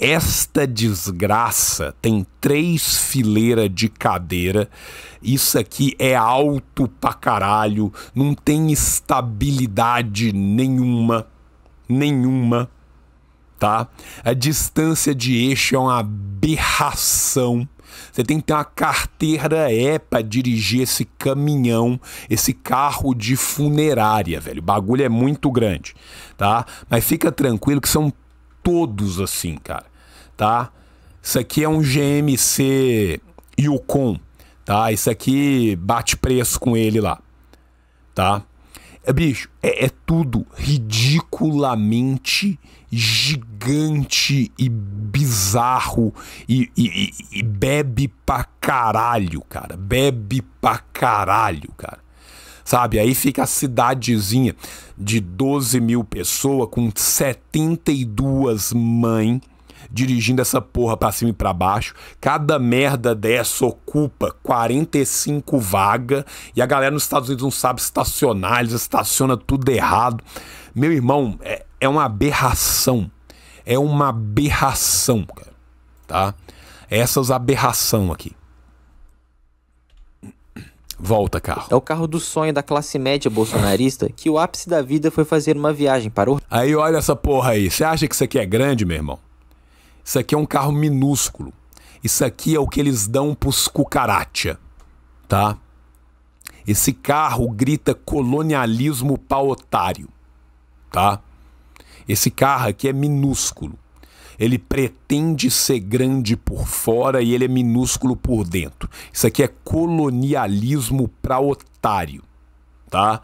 Esta desgraça tem três fileiras de cadeira. Isso aqui é alto pra caralho, não tem estabilidade nenhuma, nenhuma, tá? A distância de eixo é uma aberração. Você tem que ter uma carteira é para dirigir esse caminhão, esse carro de funerária, velho. O bagulho é muito grande, tá? Mas fica tranquilo que são todos assim, cara, tá? Isso aqui é um GMC Yukon, tá? Isso aqui bate preço com ele lá, tá? É, bicho, é, é tudo ridiculamente gigante e bizarro e, e, e, e bebe pra caralho, cara. Bebe pra caralho, cara sabe? Aí fica a cidadezinha de 12 mil pessoas com 72 mães dirigindo essa porra pra cima e pra baixo. Cada merda dessa ocupa 45 vagas e a galera nos Estados Unidos não sabe estacionar, eles estacionam tudo errado. Meu irmão, é, é uma aberração. É uma aberração, cara. Tá? Essas aberração aqui volta carro. É o carro do sonho da classe média bolsonarista que o ápice da vida foi fazer uma viagem para o. Aí olha essa porra aí. Você acha que isso aqui é grande, meu irmão? Isso aqui é um carro minúsculo. Isso aqui é o que eles dão pros cucaracha, tá? Esse carro grita colonialismo otário. tá? Esse carro aqui é minúsculo. Ele pretende ser grande por fora e ele é minúsculo por dentro. Isso aqui é colonialismo pra otário, tá?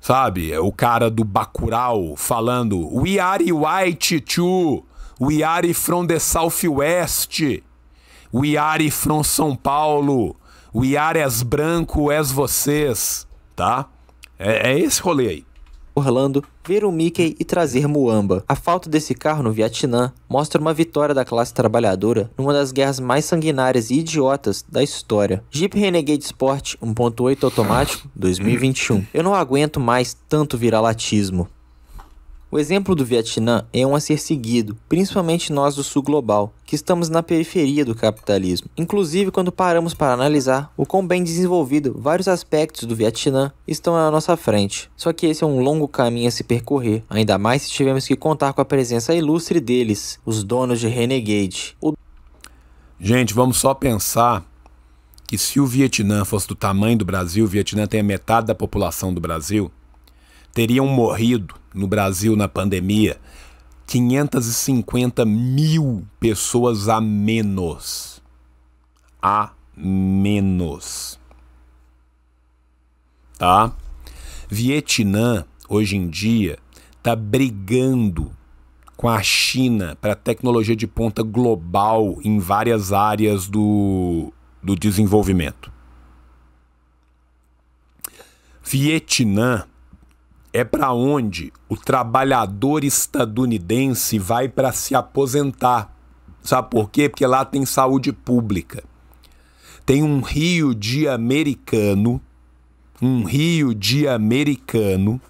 Sabe, é o cara do Bacurau falando We are white too, we are from the southwest, we are from São Paulo, we are as branco as vocês, tá? É, é esse rolê aí. Orlando, ver o Mickey e trazer Muamba. A falta desse carro no Vietnã mostra uma vitória da classe trabalhadora numa das guerras mais sanguinárias e idiotas da história. Jeep Renegade Sport 1.8 automático 2021. Eu não aguento mais tanto viralatismo. O exemplo do Vietnã é um a ser seguido, principalmente nós do sul global, que estamos na periferia do capitalismo, inclusive quando paramos para analisar o quão bem desenvolvido vários aspectos do Vietnã estão à nossa frente. Só que esse é um longo caminho a se percorrer, ainda mais se tivermos que contar com a presença ilustre deles, os donos de Renegade. O... Gente, vamos só pensar que se o Vietnã fosse do tamanho do Brasil, o Vietnã tem a metade da população do Brasil, teriam morrido no Brasil na pandemia, 550 mil pessoas a menos. A menos. Tá? Vietnã, hoje em dia, está brigando com a China para tecnologia de ponta global em várias áreas do, do desenvolvimento. Vietnã é para onde o trabalhador estadunidense vai para se aposentar. Sabe por quê? Porque lá tem saúde pública. Tem um Rio de americano, um Rio de americano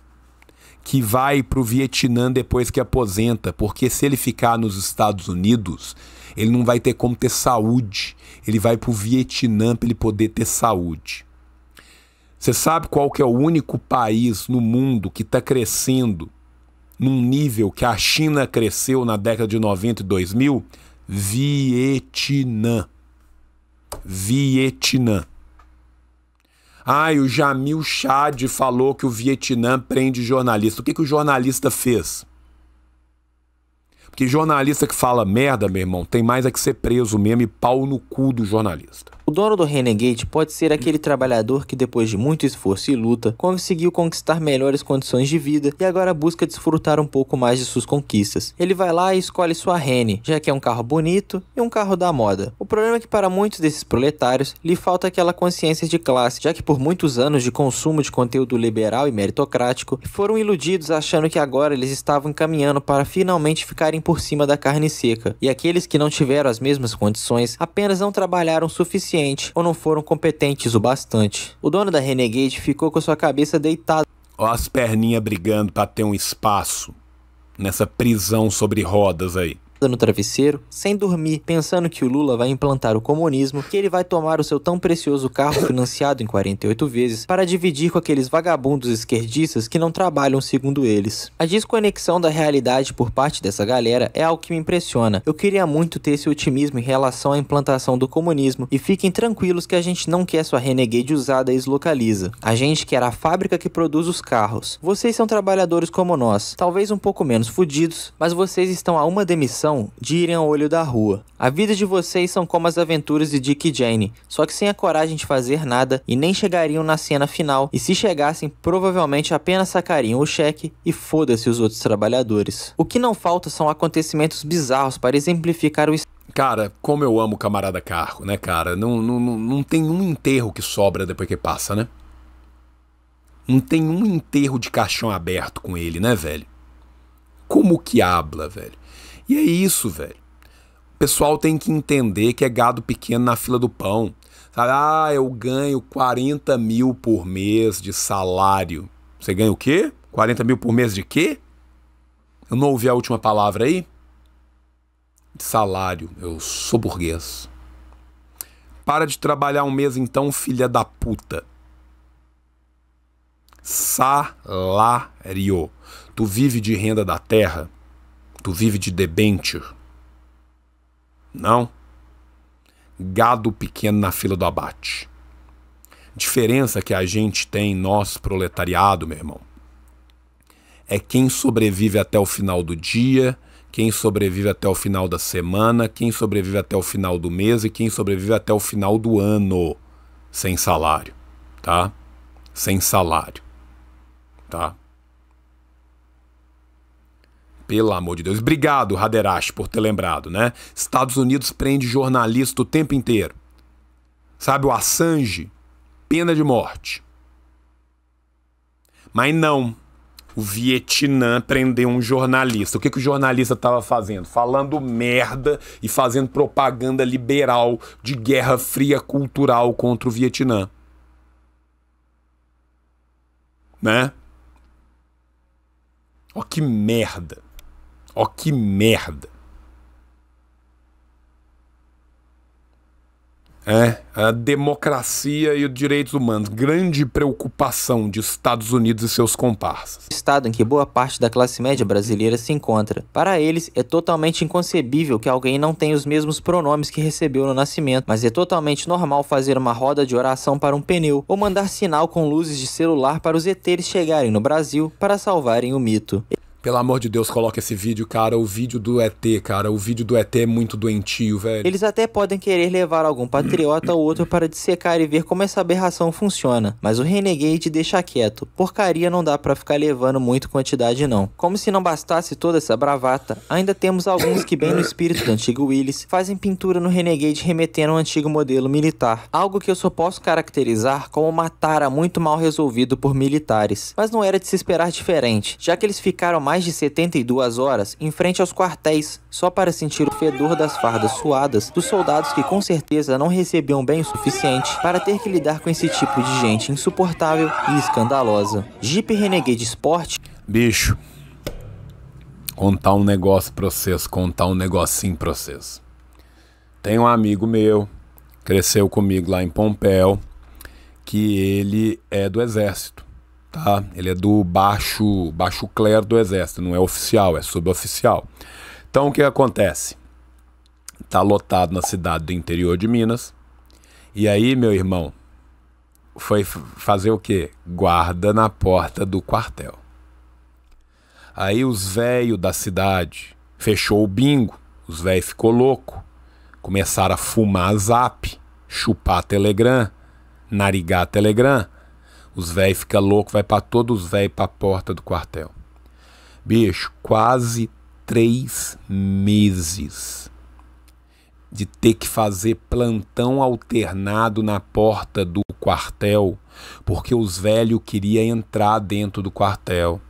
que vai para o Vietnã depois que aposenta, porque se ele ficar nos Estados Unidos, ele não vai ter como ter saúde. Ele vai para o Vietnã para ele poder ter saúde. Você sabe qual que é o único país no mundo que está crescendo num nível que a China cresceu na década de 90 e 2000? Vietnã. Vietnã. Ai, o Jamil Chad falou que o Vietnã prende jornalista. O que, que o jornalista fez? Porque jornalista que fala merda, meu irmão, tem mais é que ser preso mesmo e pau no cu do jornalista. O dono do Renegade pode ser aquele trabalhador que depois de muito esforço e luta, conseguiu conquistar melhores condições de vida e agora busca desfrutar um pouco mais de suas conquistas. Ele vai lá e escolhe sua Rene, já que é um carro bonito e um carro da moda. O problema é que para muitos desses proletários, lhe falta aquela consciência de classe, já que por muitos anos de consumo de conteúdo liberal e meritocrático, foram iludidos achando que agora eles estavam caminhando para finalmente ficarem por cima da carne seca. E aqueles que não tiveram as mesmas condições, apenas não trabalharam o suficiente suficiente ou não foram competentes o bastante. O dono da Renegade ficou com sua cabeça deitada. Ó as perninhas brigando para ter um espaço nessa prisão sobre rodas aí no travesseiro, sem dormir, pensando que o Lula vai implantar o comunismo, que ele vai tomar o seu tão precioso carro financiado em 48 vezes para dividir com aqueles vagabundos esquerdistas que não trabalham segundo eles. A desconexão da realidade por parte dessa galera é algo que me impressiona. Eu queria muito ter esse otimismo em relação à implantação do comunismo e fiquem tranquilos que a gente não quer sua renegade usada e deslocaliza. A gente quer a fábrica que produz os carros. Vocês são trabalhadores como nós, talvez um pouco menos fudidos, mas vocês estão a uma demissão opção de irem ao olho da rua. A vida de vocês são como as aventuras de Dick e Jane, só que sem a coragem de fazer nada e nem chegariam na cena final, e se chegassem, provavelmente apenas sacariam o cheque e foda-se os outros trabalhadores. O que não falta são acontecimentos bizarros para exemplificar o Cara, como eu amo camarada carro, né, cara? Não, não, não tem um enterro que sobra depois que passa, né? Não tem um enterro de caixão aberto com ele, né, velho? Como que habla, velho? E é isso, velho. O pessoal tem que entender que é gado pequeno na fila do pão. Sabe? Ah, eu ganho 40 mil por mês de salário. Você ganha o quê? 40 mil por mês de quê? Eu não ouvi a última palavra aí? Salário. Eu sou burguês. Para de trabalhar um mês então, filha da puta. Salário. Tu vive de renda da terra? Tu vive de debenture? Não. Gado pequeno na fila do abate. Diferença que a gente tem, nós proletariado, meu irmão, é quem sobrevive até o final do dia, quem sobrevive até o final da semana, quem sobrevive até o final do mês e quem sobrevive até o final do ano sem salário, tá? Sem salário, tá? Pelo amor de Deus. Obrigado, Haderach, por ter lembrado, né? Estados Unidos prende jornalista o tempo inteiro. Sabe, o Assange, pena de morte. Mas não. O Vietnã prendeu um jornalista. O que, que o jornalista estava fazendo? Falando merda e fazendo propaganda liberal de guerra fria cultural contra o Vietnã. Né? Ó, que merda. Ó oh, que merda. É, a democracia e os direitos humanos, grande preocupação de Estados Unidos e seus comparsas. Estado em que boa parte da classe média brasileira se encontra. Para eles, é totalmente inconcebível que alguém não tenha os mesmos pronomes que recebeu no nascimento, mas é totalmente normal fazer uma roda de oração para um pneu ou mandar sinal com luzes de celular para os ETs chegarem no Brasil para salvarem o mito. Pelo amor de Deus, coloca esse vídeo, cara. O vídeo do ET, cara. O vídeo do ET é muito doentio, velho. Eles até podem querer levar algum patriota ou outro para dissecar e ver como essa aberração funciona. Mas o Renegade deixa quieto. Porcaria não dá para ficar levando muito quantidade, não. Como se não bastasse toda essa bravata, ainda temos alguns que, bem no espírito do antigo Willis, fazem pintura no Renegade remetendo ao antigo modelo militar. Algo que eu só posso caracterizar como uma tara muito mal resolvido por militares. Mas não era de se esperar diferente, já que eles ficaram mais mais de 72 horas em frente aos quartéis, só para sentir o fedor das fardas suadas dos soldados que com certeza não recebiam bem o suficiente para ter que lidar com esse tipo de gente insuportável e escandalosa. Jeep Renegade Sport. Bicho, contar um negócio pra vocês, contar um negocinho pra vocês. Tem um amigo meu, cresceu comigo lá em Pompéu, que ele é do exército tá? Ele é do baixo, baixo clero do exército, não é oficial, é suboficial. Então o que acontece? Tá lotado na cidade do interior de Minas. E aí, meu irmão, foi fazer o quê? Guarda na porta do quartel. Aí os velhos da cidade fechou o bingo, os velhos ficou louco, começaram a fumar zap, chupar Telegram, narigar Telegram os véi fica louco, vai para todos os véi para a porta do quartel. Bicho, quase três meses de ter que fazer plantão alternado na porta do quartel, porque os velhos queriam entrar dentro do quartel.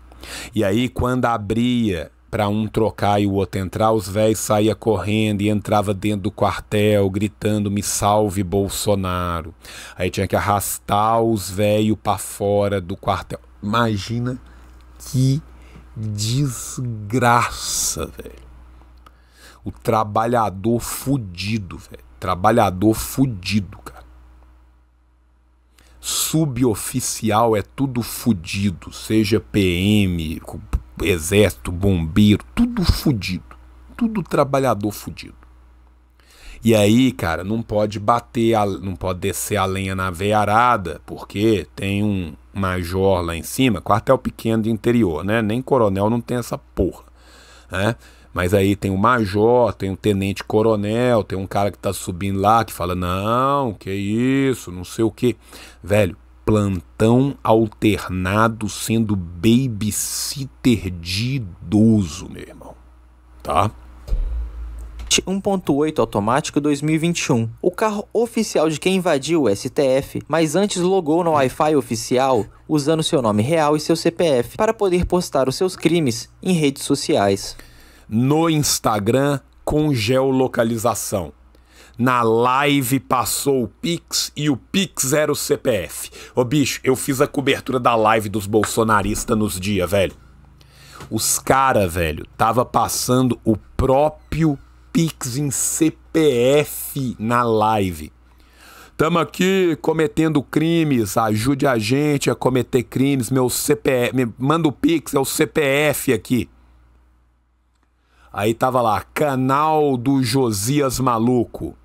E aí, quando abria para um trocar e o outro entrar, os véis saía correndo e entrava dentro do quartel, gritando: "Me salve Bolsonaro". Aí tinha que arrastar os velhos para fora do quartel. Imagina que desgraça, velho. O trabalhador fudido, velho. Trabalhador fudido, cara. Suboficial é tudo fudido, seja PM, exército, bombeiro, tudo fudido. Tudo trabalhador fudido. E aí, cara, não pode bater, a, não pode descer a lenha na veiarada, porque tem um major lá em cima, quartel pequeno de interior, né? Nem coronel não tem essa porra, né? Mas aí tem o major, tem o tenente coronel, tem um cara que tá subindo lá que fala: "Não, que isso, não sei o que". Velho, plantão alternado sendo babysitter de idoso, meu irmão. Tá? 1.8 automático 2021. O carro oficial de quem invadiu o STF, mas antes logou no Wi-Fi oficial usando seu nome real e seu CPF para poder postar os seus crimes em redes sociais. No Instagram com geolocalização na live passou o Pix e o Pix era o CPF. Ô bicho, eu fiz a cobertura da live dos bolsonaristas nos dias, velho. Os cara, velho, tava passando o próprio Pix em CPF na live. Tamo aqui cometendo crimes, ajude a gente a cometer crimes, meu CPF, me manda o Pix, é o CPF aqui. Aí tava lá, canal do Josias Maluco.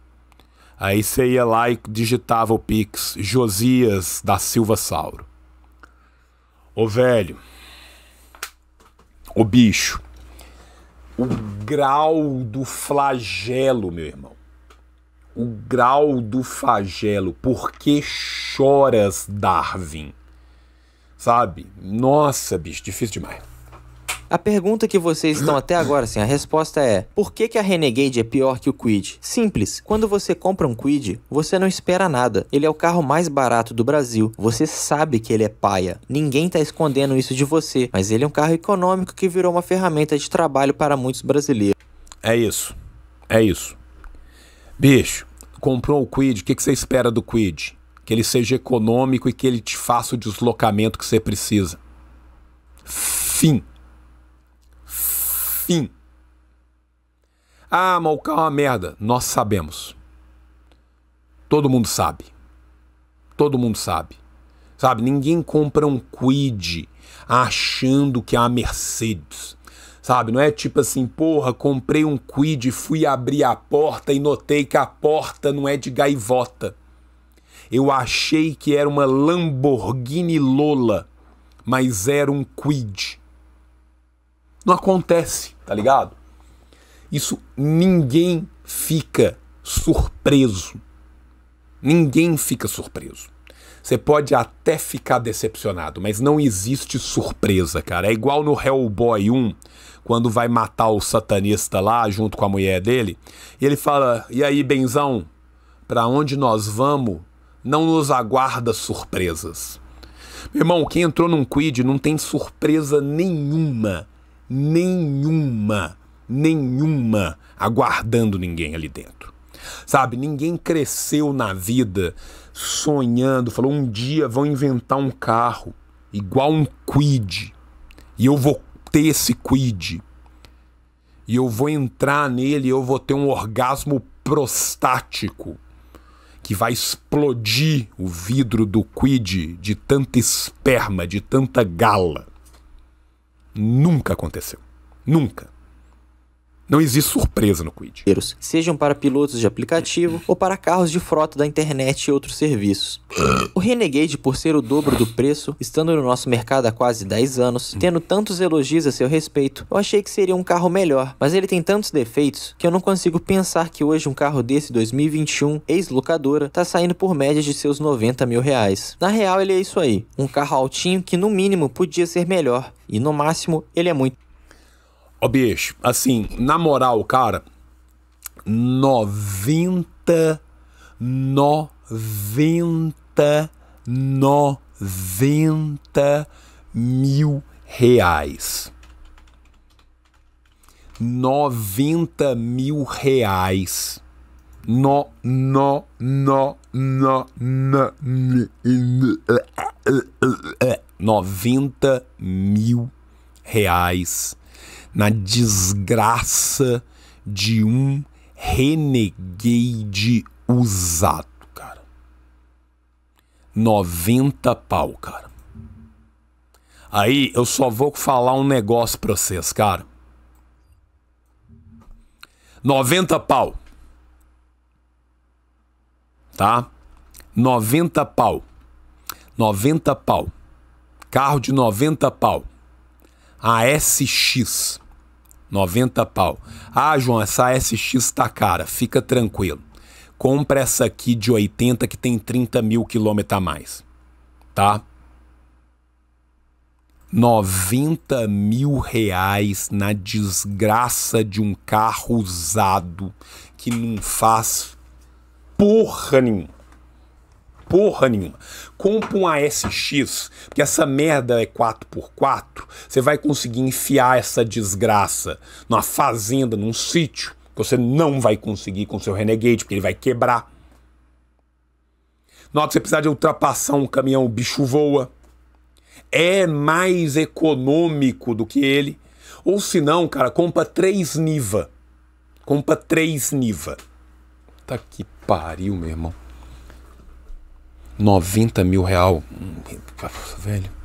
Aí você ia lá e digitava o Pix Josias da Silva Sauro. Ô velho, ô bicho, o grau do flagelo, meu irmão. O grau do flagelo. Por que choras, Darwin? Sabe? Nossa, bicho, difícil demais. A pergunta que vocês estão até agora sem assim, a resposta é: por que, que a Renegade é pior que o Quid? Simples. Quando você compra um Quid, você não espera nada. Ele é o carro mais barato do Brasil. Você sabe que ele é paia. Ninguém tá escondendo isso de você, mas ele é um carro econômico que virou uma ferramenta de trabalho para muitos brasileiros. É isso. É isso. Bicho, comprou o Quid, o que, que você espera do Quid? Que ele seja econômico e que ele te faça o deslocamento que você precisa. Fim fim. Ah, Malcar é uma merda. Nós sabemos. Todo mundo sabe. Todo mundo sabe. Sabe, ninguém compra um Quid achando que é uma Mercedes. Sabe, não é tipo assim, porra, comprei um Quid, fui abrir a porta e notei que a porta não é de gaivota. Eu achei que era uma Lamborghini Lola, mas era um Quid. Não acontece tá ligado? Isso ninguém fica surpreso. Ninguém fica surpreso. Você pode até ficar decepcionado, mas não existe surpresa, cara. É igual no Hellboy 1, quando vai matar o satanista lá junto com a mulher dele, e ele fala: "E aí, benzão, para onde nós vamos? Não nos aguarda surpresas." Meu irmão, quem entrou num quid não tem surpresa nenhuma nenhuma, nenhuma aguardando ninguém ali dentro. Sabe, ninguém cresceu na vida sonhando, falou um dia vão inventar um carro igual um quid e eu vou ter esse quid e eu vou entrar nele e eu vou ter um orgasmo prostático que vai explodir o vidro do quid de tanta esperma, de tanta gala. Nunca aconteceu. Nunca. Não existe surpresa no Quid. Sejam para pilotos de aplicativo ou para carros de frota da internet e outros serviços. O Renegade, por ser o dobro do preço, estando no nosso mercado há quase 10 anos, tendo tantos elogios a seu respeito, eu achei que seria um carro melhor, mas ele tem tantos defeitos que eu não consigo pensar que hoje um carro desse 2021, ex-locadora, está saindo por média de seus 90 mil reais. Na real, ele é isso aí, um carro altinho que no mínimo podia ser melhor, e no máximo ele é muito Ó, oh, bicho, assim, na moral, cara, 90, 90, 90 mil reais. 90 mil reais. No, no, no, no, no, no, 90 mil reais na desgraça de um renegade usado, cara. 90 pau, cara. Aí eu só vou falar um negócio pra vocês, cara. 90 pau. Tá? 90 pau. 90 pau. Carro de 90 pau a SX 90 pau. Ah, João, essa SX tá cara, fica tranquilo. Compra essa aqui de 80 que tem 30 mil quilômetros a mais, tá? 90 mil reais na desgraça de um carro usado que não faz porra nenhuma porra nenhuma. Compra um ASX, porque essa merda é 4x4. Você vai conseguir enfiar essa desgraça numa fazenda, num sítio, que você não vai conseguir com seu Renegade, porque ele vai quebrar. Na hora que você precisar de ultrapassar um caminhão, o bicho voa. É mais econômico do que ele. Ou se não, cara, compra três Niva. Compra três Niva. Tá que pariu, meu irmão. 90 mil real. Velho.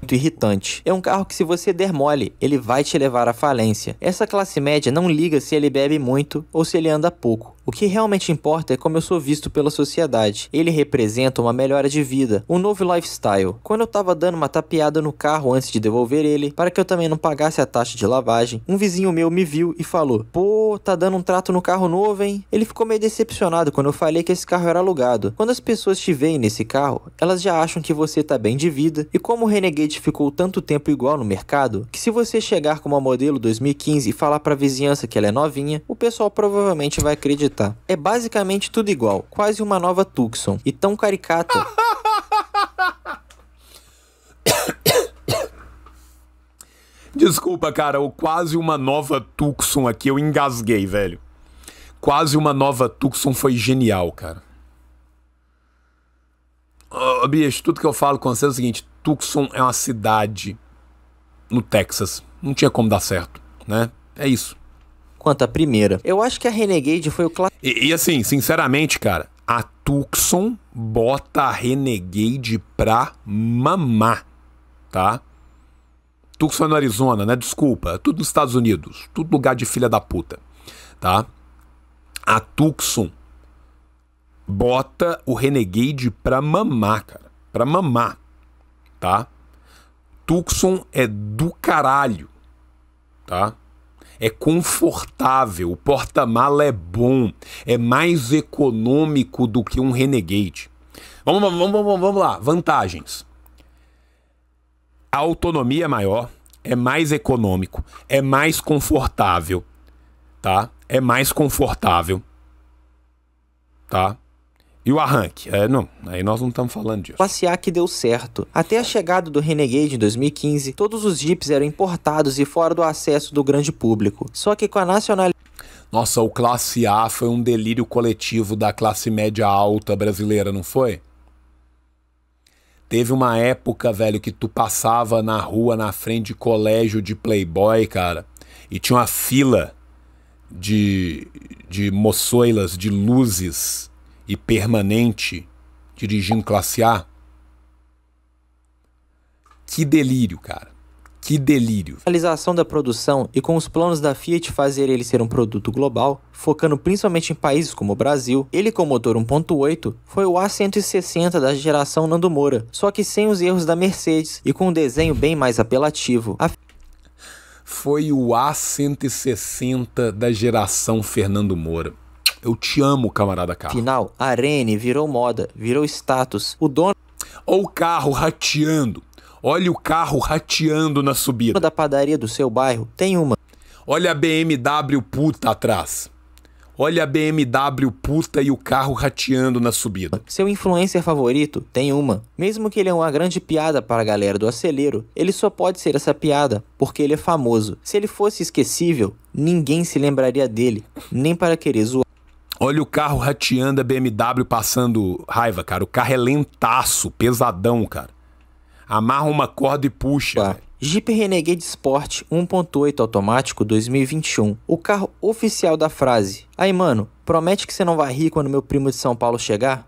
Muito irritante. É um carro que, se você der mole, ele vai te levar à falência. Essa classe média não liga se ele bebe muito ou se ele anda pouco. O que realmente importa é como eu sou visto pela sociedade. Ele representa uma melhora de vida, um novo lifestyle. Quando eu tava dando uma tapeada no carro antes de devolver ele, para que eu também não pagasse a taxa de lavagem, um vizinho meu me viu e falou: Pô, tá dando um trato no carro novo, hein? Ele ficou meio decepcionado quando eu falei que esse carro era alugado. Quando as pessoas te veem nesse carro, elas já acham que você tá bem de vida. E como o Renegade ficou tanto tempo igual no mercado, que se você chegar com uma modelo 2015 e falar pra vizinhança que ela é novinha, o pessoal provavelmente vai acreditar Tá? É basicamente tudo igual, quase uma nova Tucson, e tão caricata. Desculpa, cara, o quase uma nova Tucson aqui, eu engasguei, velho. Quase uma nova Tucson foi genial, cara. Oh, bicho, tudo que eu falo com você é o seguinte: Tucson é uma cidade no Texas. Não tinha como dar certo, né? É isso quanto a primeira. Eu acho que a Renegade foi o clássico. E, e assim, sinceramente, cara, a Tucson bota a Renegade pra mamar, tá? Tucson é no Arizona, né? Desculpa, é tudo nos Estados Unidos, tudo lugar de filha da puta, tá? A Tucson bota o Renegade pra mamar, cara, pra mamar, tá? Tucson é do caralho, tá? é confortável, o porta-mala é bom, é mais econômico do que um Renegade. Vamos, vamos, vamos, vamos lá, vantagens. A autonomia é maior, é mais econômico, é mais confortável, tá? É mais confortável, tá? E o arranque? É, não, aí nós não estamos falando disso. Classe A que deu certo. Até a chegada do Renegade em 2015, todos os Jeeps eram importados e fora do acesso do grande público. Só que com a nacionalidade nossa, o classe A foi um delírio coletivo da classe média alta brasileira, não foi? Teve uma época, velho, que tu passava na rua na frente de colégio de playboy, cara, e tinha uma fila de, de moçoilas, de luzes, e permanente dirigindo classe A. Que delírio, cara. Que delírio. A realização da produção e com os planos da Fiat fazer ele ser um produto global, focando principalmente em países como o Brasil, ele com motor 1.8 foi o A160 da geração Nando Moura, só que sem os erros da Mercedes e com um desenho bem mais apelativo. A... Foi o A160 da geração Fernando Moura. Eu te amo, camarada carro. Final, Arene virou moda, virou status. O dono. Ou o carro rateando. Olha o carro rateando na subida. Da padaria do seu bairro tem uma. Olha a BMW puta atrás. Olha a BMW puta e o carro rateando na subida. Seu influencer favorito tem uma. Mesmo que ele é uma grande piada para a galera do acelero, ele só pode ser essa piada porque ele é famoso. Se ele fosse esquecível, ninguém se lembraria dele, nem para querer zoar. Olha o carro rateando a BMW passando raiva, cara. O carro é lentaço, pesadão, cara. Amarra uma corda e puxa. Jeep Renegade Sport 1.8 automático 2021. O carro oficial da frase. Aí, mano, promete que você não vai rir quando meu primo de São Paulo chegar?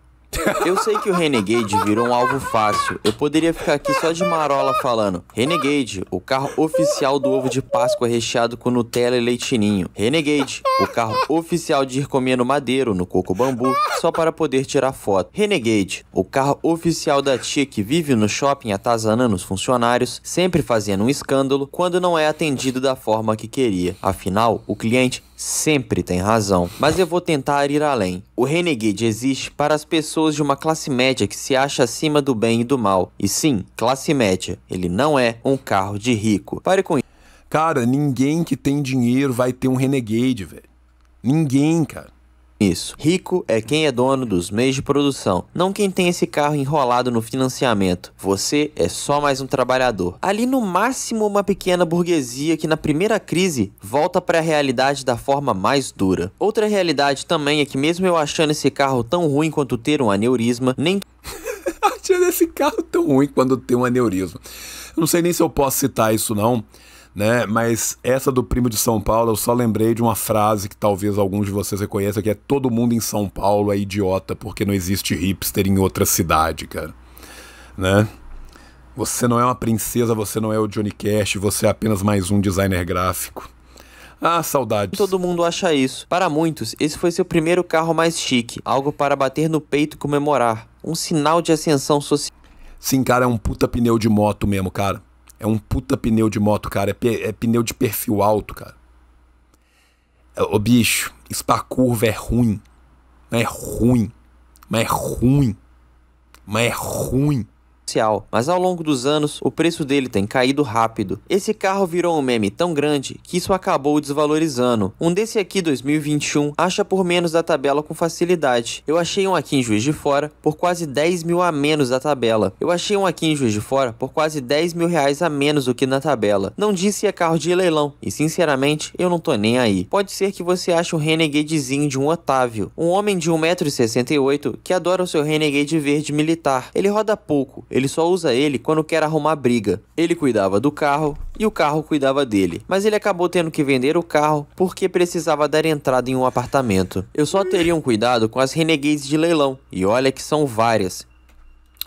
Eu sei que o Renegade virou um alvo fácil. Eu poderia ficar aqui só de marola falando: Renegade, o carro oficial do ovo de Páscoa recheado com Nutella e leitinho. Renegade, o carro oficial de ir comendo madeiro no coco bambu só para poder tirar foto. Renegade, o carro oficial da tia que vive no shopping atazanando os funcionários, sempre fazendo um escândalo quando não é atendido da forma que queria. Afinal, o cliente sempre tem razão. Mas eu vou tentar ir além. O Renegade existe para as pessoas pessoas de uma classe média que se acha acima do bem e do mal. E sim, classe média. Ele não é um carro de rico. Pare com isso. Cara, ninguém que tem dinheiro vai ter um Renegade, velho. Ninguém, cara isso. Rico é quem é dono dos meios de produção, não quem tem esse carro enrolado no financiamento. Você é só mais um trabalhador. Ali no máximo uma pequena burguesia que na primeira crise volta para a realidade da forma mais dura. Outra realidade também é que mesmo eu achando esse carro tão ruim quanto ter um aneurisma, nem achando esse carro tão ruim quanto ter um aneurisma. não sei nem se eu posso citar isso não né? Mas essa do Primo de São Paulo, eu só lembrei de uma frase que talvez alguns de vocês reconheçam, que é todo mundo em São Paulo é idiota porque não existe hipster em outra cidade, cara. Né? Você não é uma princesa, você não é o Johnny Cash, você é apenas mais um designer gráfico. Ah, saudades. Todo mundo acha isso. Para muitos, esse foi seu primeiro carro mais chique, algo para bater no peito e comemorar, um sinal de ascensão social. Sim, cara, é um puta pneu de moto mesmo, cara. É um puta pneu de moto, cara. É, é pneu de perfil alto, cara. É, ô bicho, spa curva é ruim. Mas é ruim. Mas é ruim. Mas é ruim oficial, mas ao longo dos anos o preço dele tem caído rápido. Esse carro virou um meme tão grande que isso acabou desvalorizando. Um desse aqui 2021 acha por menos da tabela com facilidade. Eu achei um aqui em Juiz de Fora por quase 10 mil a menos da tabela. Eu achei um aqui em Juiz de Fora por quase 10 mil reais a menos do que na tabela. Não disse é carro de leilão e sinceramente eu não tô nem aí. Pode ser que você ache um Renegadezinho de um Otávio, um homem de 1,68m que adora o seu Renegade verde militar. Ele roda pouco, ele ele só usa ele quando quer arrumar briga. Ele cuidava do carro e o carro cuidava dele. Mas ele acabou tendo que vender o carro porque precisava dar entrada em um apartamento. Eu só teria um cuidado com as renegades de leilão. E olha que são várias.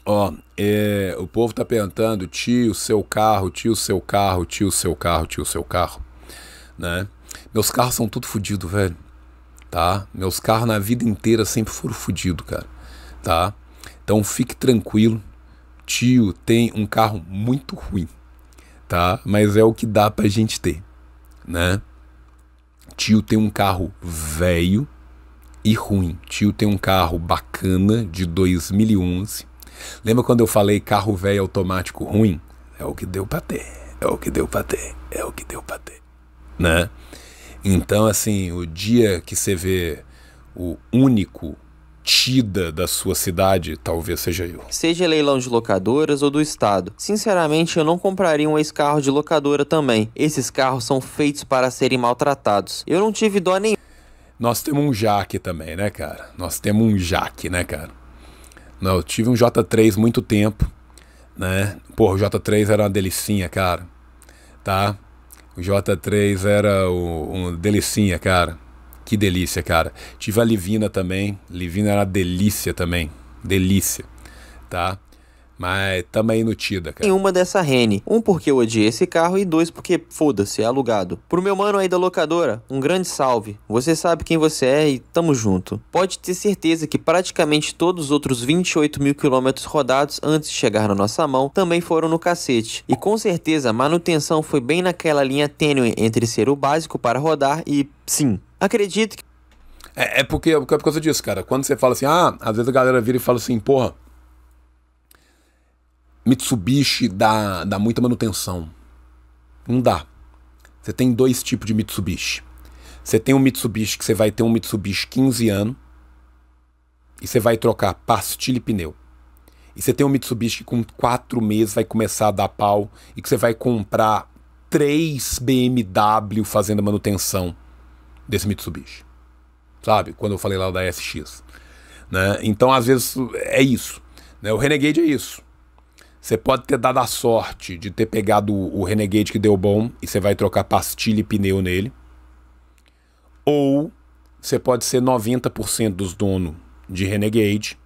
Ó, oh, é, o povo tá perguntando, tio, seu carro, tio, seu carro, tio, seu carro, tio, seu carro, né? Meus carros são tudo fodidos, velho, tá? Meus carros na vida inteira sempre foram fodidos, cara, tá? Então fique tranquilo, tio tem um carro muito ruim, tá? Mas é o que dá pra gente ter, né? Tio tem um carro velho e ruim. Tio tem um carro bacana de 2011. Lembra quando eu falei carro velho automático ruim? É o que deu pra ter. É o que deu pra ter. É o que deu pra ter. Né? Então, assim, o dia que você vê o único tida da sua cidade, talvez seja eu. Seja leilão de locadoras ou do estado. Sinceramente, eu não compraria um ex-carro de locadora também. Esses carros são feitos para serem maltratados. Eu não tive dó nenhuma. Nós temos um jaque também, né, cara? Nós temos um jaque, né, cara? Não, eu tive um J3 muito tempo, né? Porra, o J3 era uma delicinha, cara. Tá? O J3 era o, um delicinha, cara. Que delícia, cara. Tive a Livina também. Livina era delícia também. Delícia. Tá? Mas tamo aí no Tida, cara. Tem uma dessa Rene. Um porque eu odiei esse carro e dois porque, foda-se, é alugado. Pro meu mano aí da locadora, um grande salve. Você sabe quem você é e tamo junto. Pode ter certeza que praticamente todos os outros 28 mil quilômetros rodados antes de chegar na nossa mão também foram no cacete. E com certeza a manutenção foi bem naquela linha tênue entre ser o básico para rodar e, sim, Acredito que. É, é porque é por causa disso, cara. Quando você fala assim, ah, às vezes a galera vira e fala assim, porra. Mitsubishi dá, dá muita manutenção. Não dá. Você tem dois tipos de Mitsubishi. Você tem um Mitsubishi que você vai ter um Mitsubishi 15 anos e você vai trocar pastilha e pneu. E você tem um Mitsubishi que com quatro meses vai começar a dar pau e que você vai comprar três BMW fazendo manutenção desse Mitsubishi. Sabe? Quando eu falei lá da SX. Né? Então, às vezes, é isso. Né? O Renegade é isso. Você pode ter dado a sorte de ter pegado o Renegade que deu bom e você vai trocar pastilha e pneu nele. Ou você pode ser 90% dos donos de Renegade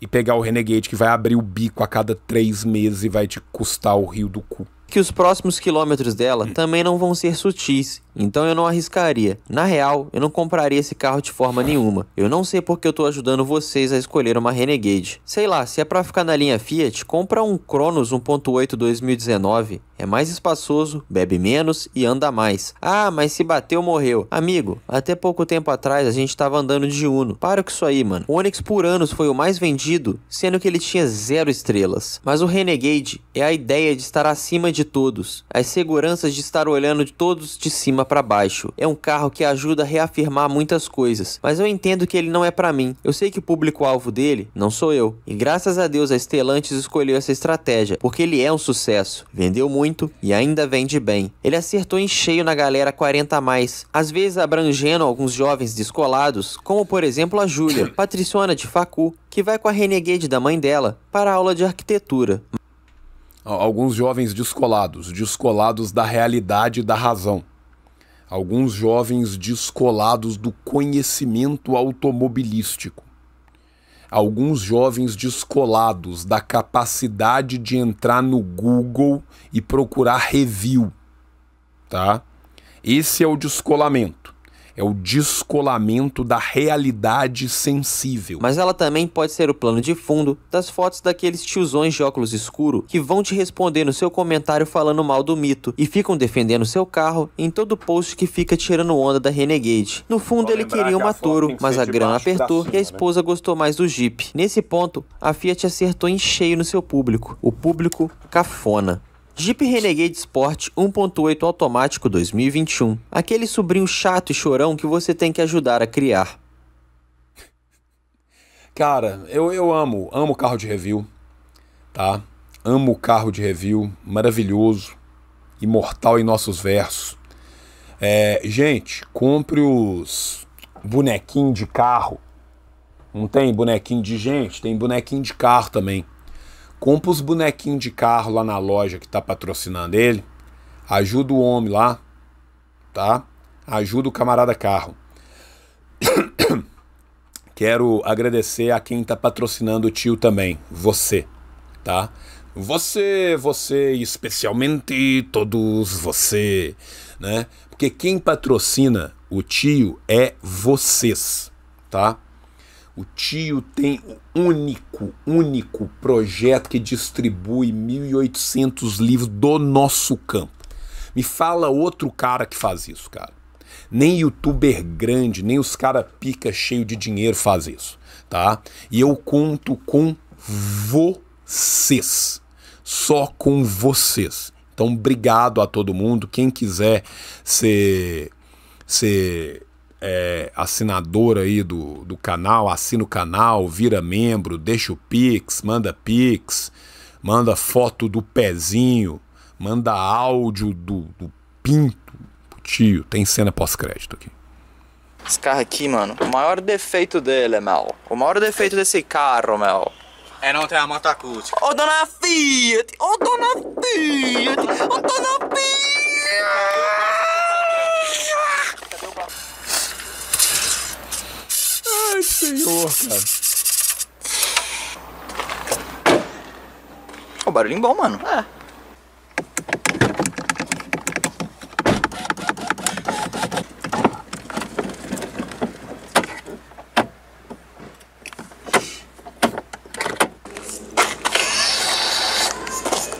e pegar o Renegade que vai abrir o bico a cada três meses e vai te custar o rio do cu. Que os próximos quilômetros dela também não vão ser sutis então eu não arriscaria. Na real, eu não compraria esse carro de forma nenhuma. Eu não sei porque eu tô ajudando vocês a escolher uma Renegade. Sei lá, se é pra ficar na linha Fiat, compra um Cronos 1.8 2019. É mais espaçoso, bebe menos e anda mais. Ah, mas se bateu, morreu. Amigo, até pouco tempo atrás a gente tava andando de Uno. Para com isso aí, mano. O Onix por anos foi o mais vendido, sendo que ele tinha zero estrelas. Mas o Renegade é a ideia de estar acima de todos. As seguranças de estar olhando de todos de cima para baixo. É um carro que ajuda a reafirmar muitas coisas, mas eu entendo que ele não é para mim. Eu sei que o público-alvo dele não sou eu. E graças a Deus a Stellantis escolheu essa estratégia, porque ele é um sucesso. Vendeu muito e ainda vende bem. Ele acertou em cheio na galera 40 a mais, às vezes abrangendo alguns jovens descolados, como por exemplo a Júlia, patriciana de facu, que vai com a Renegade da mãe dela para a aula de arquitetura alguns jovens descolados, descolados da realidade e da razão alguns jovens descolados do conhecimento automobilístico, alguns jovens descolados da capacidade de entrar no Google e procurar review, tá? Esse é o descolamento. É o descolamento da realidade sensível. Mas ela também pode ser o plano de fundo das fotos daqueles tiozões de óculos escuro que vão te responder no seu comentário falando mal do mito e ficam defendendo seu carro em todo post que fica tirando onda da Renegade. No fundo, ele queria uma Toro, mas a grana apertou cima, e a né? esposa né? gostou mais do Jeep. Nesse ponto, a Fiat acertou em cheio no seu público, o público cafona. Jeep Renegade Sport 1.8 automático 2021. Aquele sobrinho chato e chorão que você tem que ajudar a criar. Cara, eu, eu amo, amo carro de review, tá? Amo carro de review, maravilhoso, imortal em nossos versos. É, gente, compre os bonequinhos de carro. Não tem bonequinho de gente, tem bonequinho de carro também. Compra os bonequinhos de carro lá na loja que está patrocinando ele. Ajuda o homem lá, tá? Ajuda o camarada carro. Quero agradecer a quem está patrocinando o tio também, você, tá? Você, você, especialmente todos você, né? Porque quem patrocina o tio é vocês, tá? O tio tem o único, único projeto que distribui 1.800 livros do nosso campo. Me fala outro cara que faz isso, cara. Nem youtuber grande, nem os cara pica cheio de dinheiro faz isso, tá? E eu conto com vocês. Só com vocês. Então, obrigado a todo mundo. Quem quiser ser, ser é, assinador aí do, do canal, assina o canal, vira membro, deixa o Pix, manda Pix, manda foto do pezinho, manda áudio do, do pinto. Tio, tem cena pós-crédito aqui. Esse carro aqui, mano, o maior defeito dele, Mel. O maior defeito desse carro, Mel. É não ter a moto acústica. Ô, oh, dona Fiat! Ô, oh, dona Fiat! Ô, oh, dona Fiat! Ai, senhor, cara. O oh, barulhinho bom, mano. É.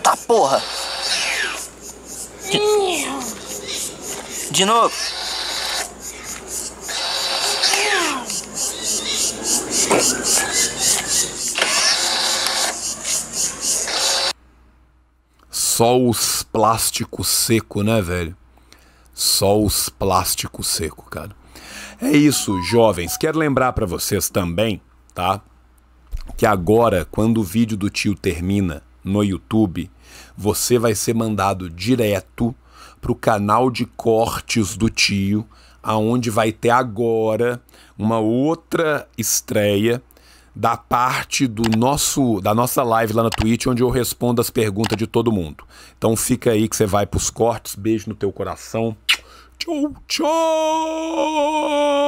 Tá porra. De, de novo. Só os plásticos seco, né, velho? Só os plásticos seco, cara. É isso, jovens. Quero lembrar para vocês também, tá? Que agora, quando o vídeo do tio termina no YouTube, você vai ser mandado direto pro canal de cortes do tio, aonde vai ter agora uma outra estreia da parte do nosso da nossa live lá na Twitch, onde eu respondo as perguntas de todo mundo. Então fica aí que você vai pros cortes. Beijo no teu coração. Tchau, tchau!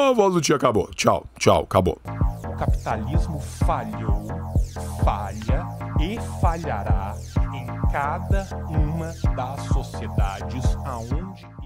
A voz do dia acabou. Tchau, tchau, acabou. O capitalismo falhou, falha e falhará em cada uma das sociedades aonde.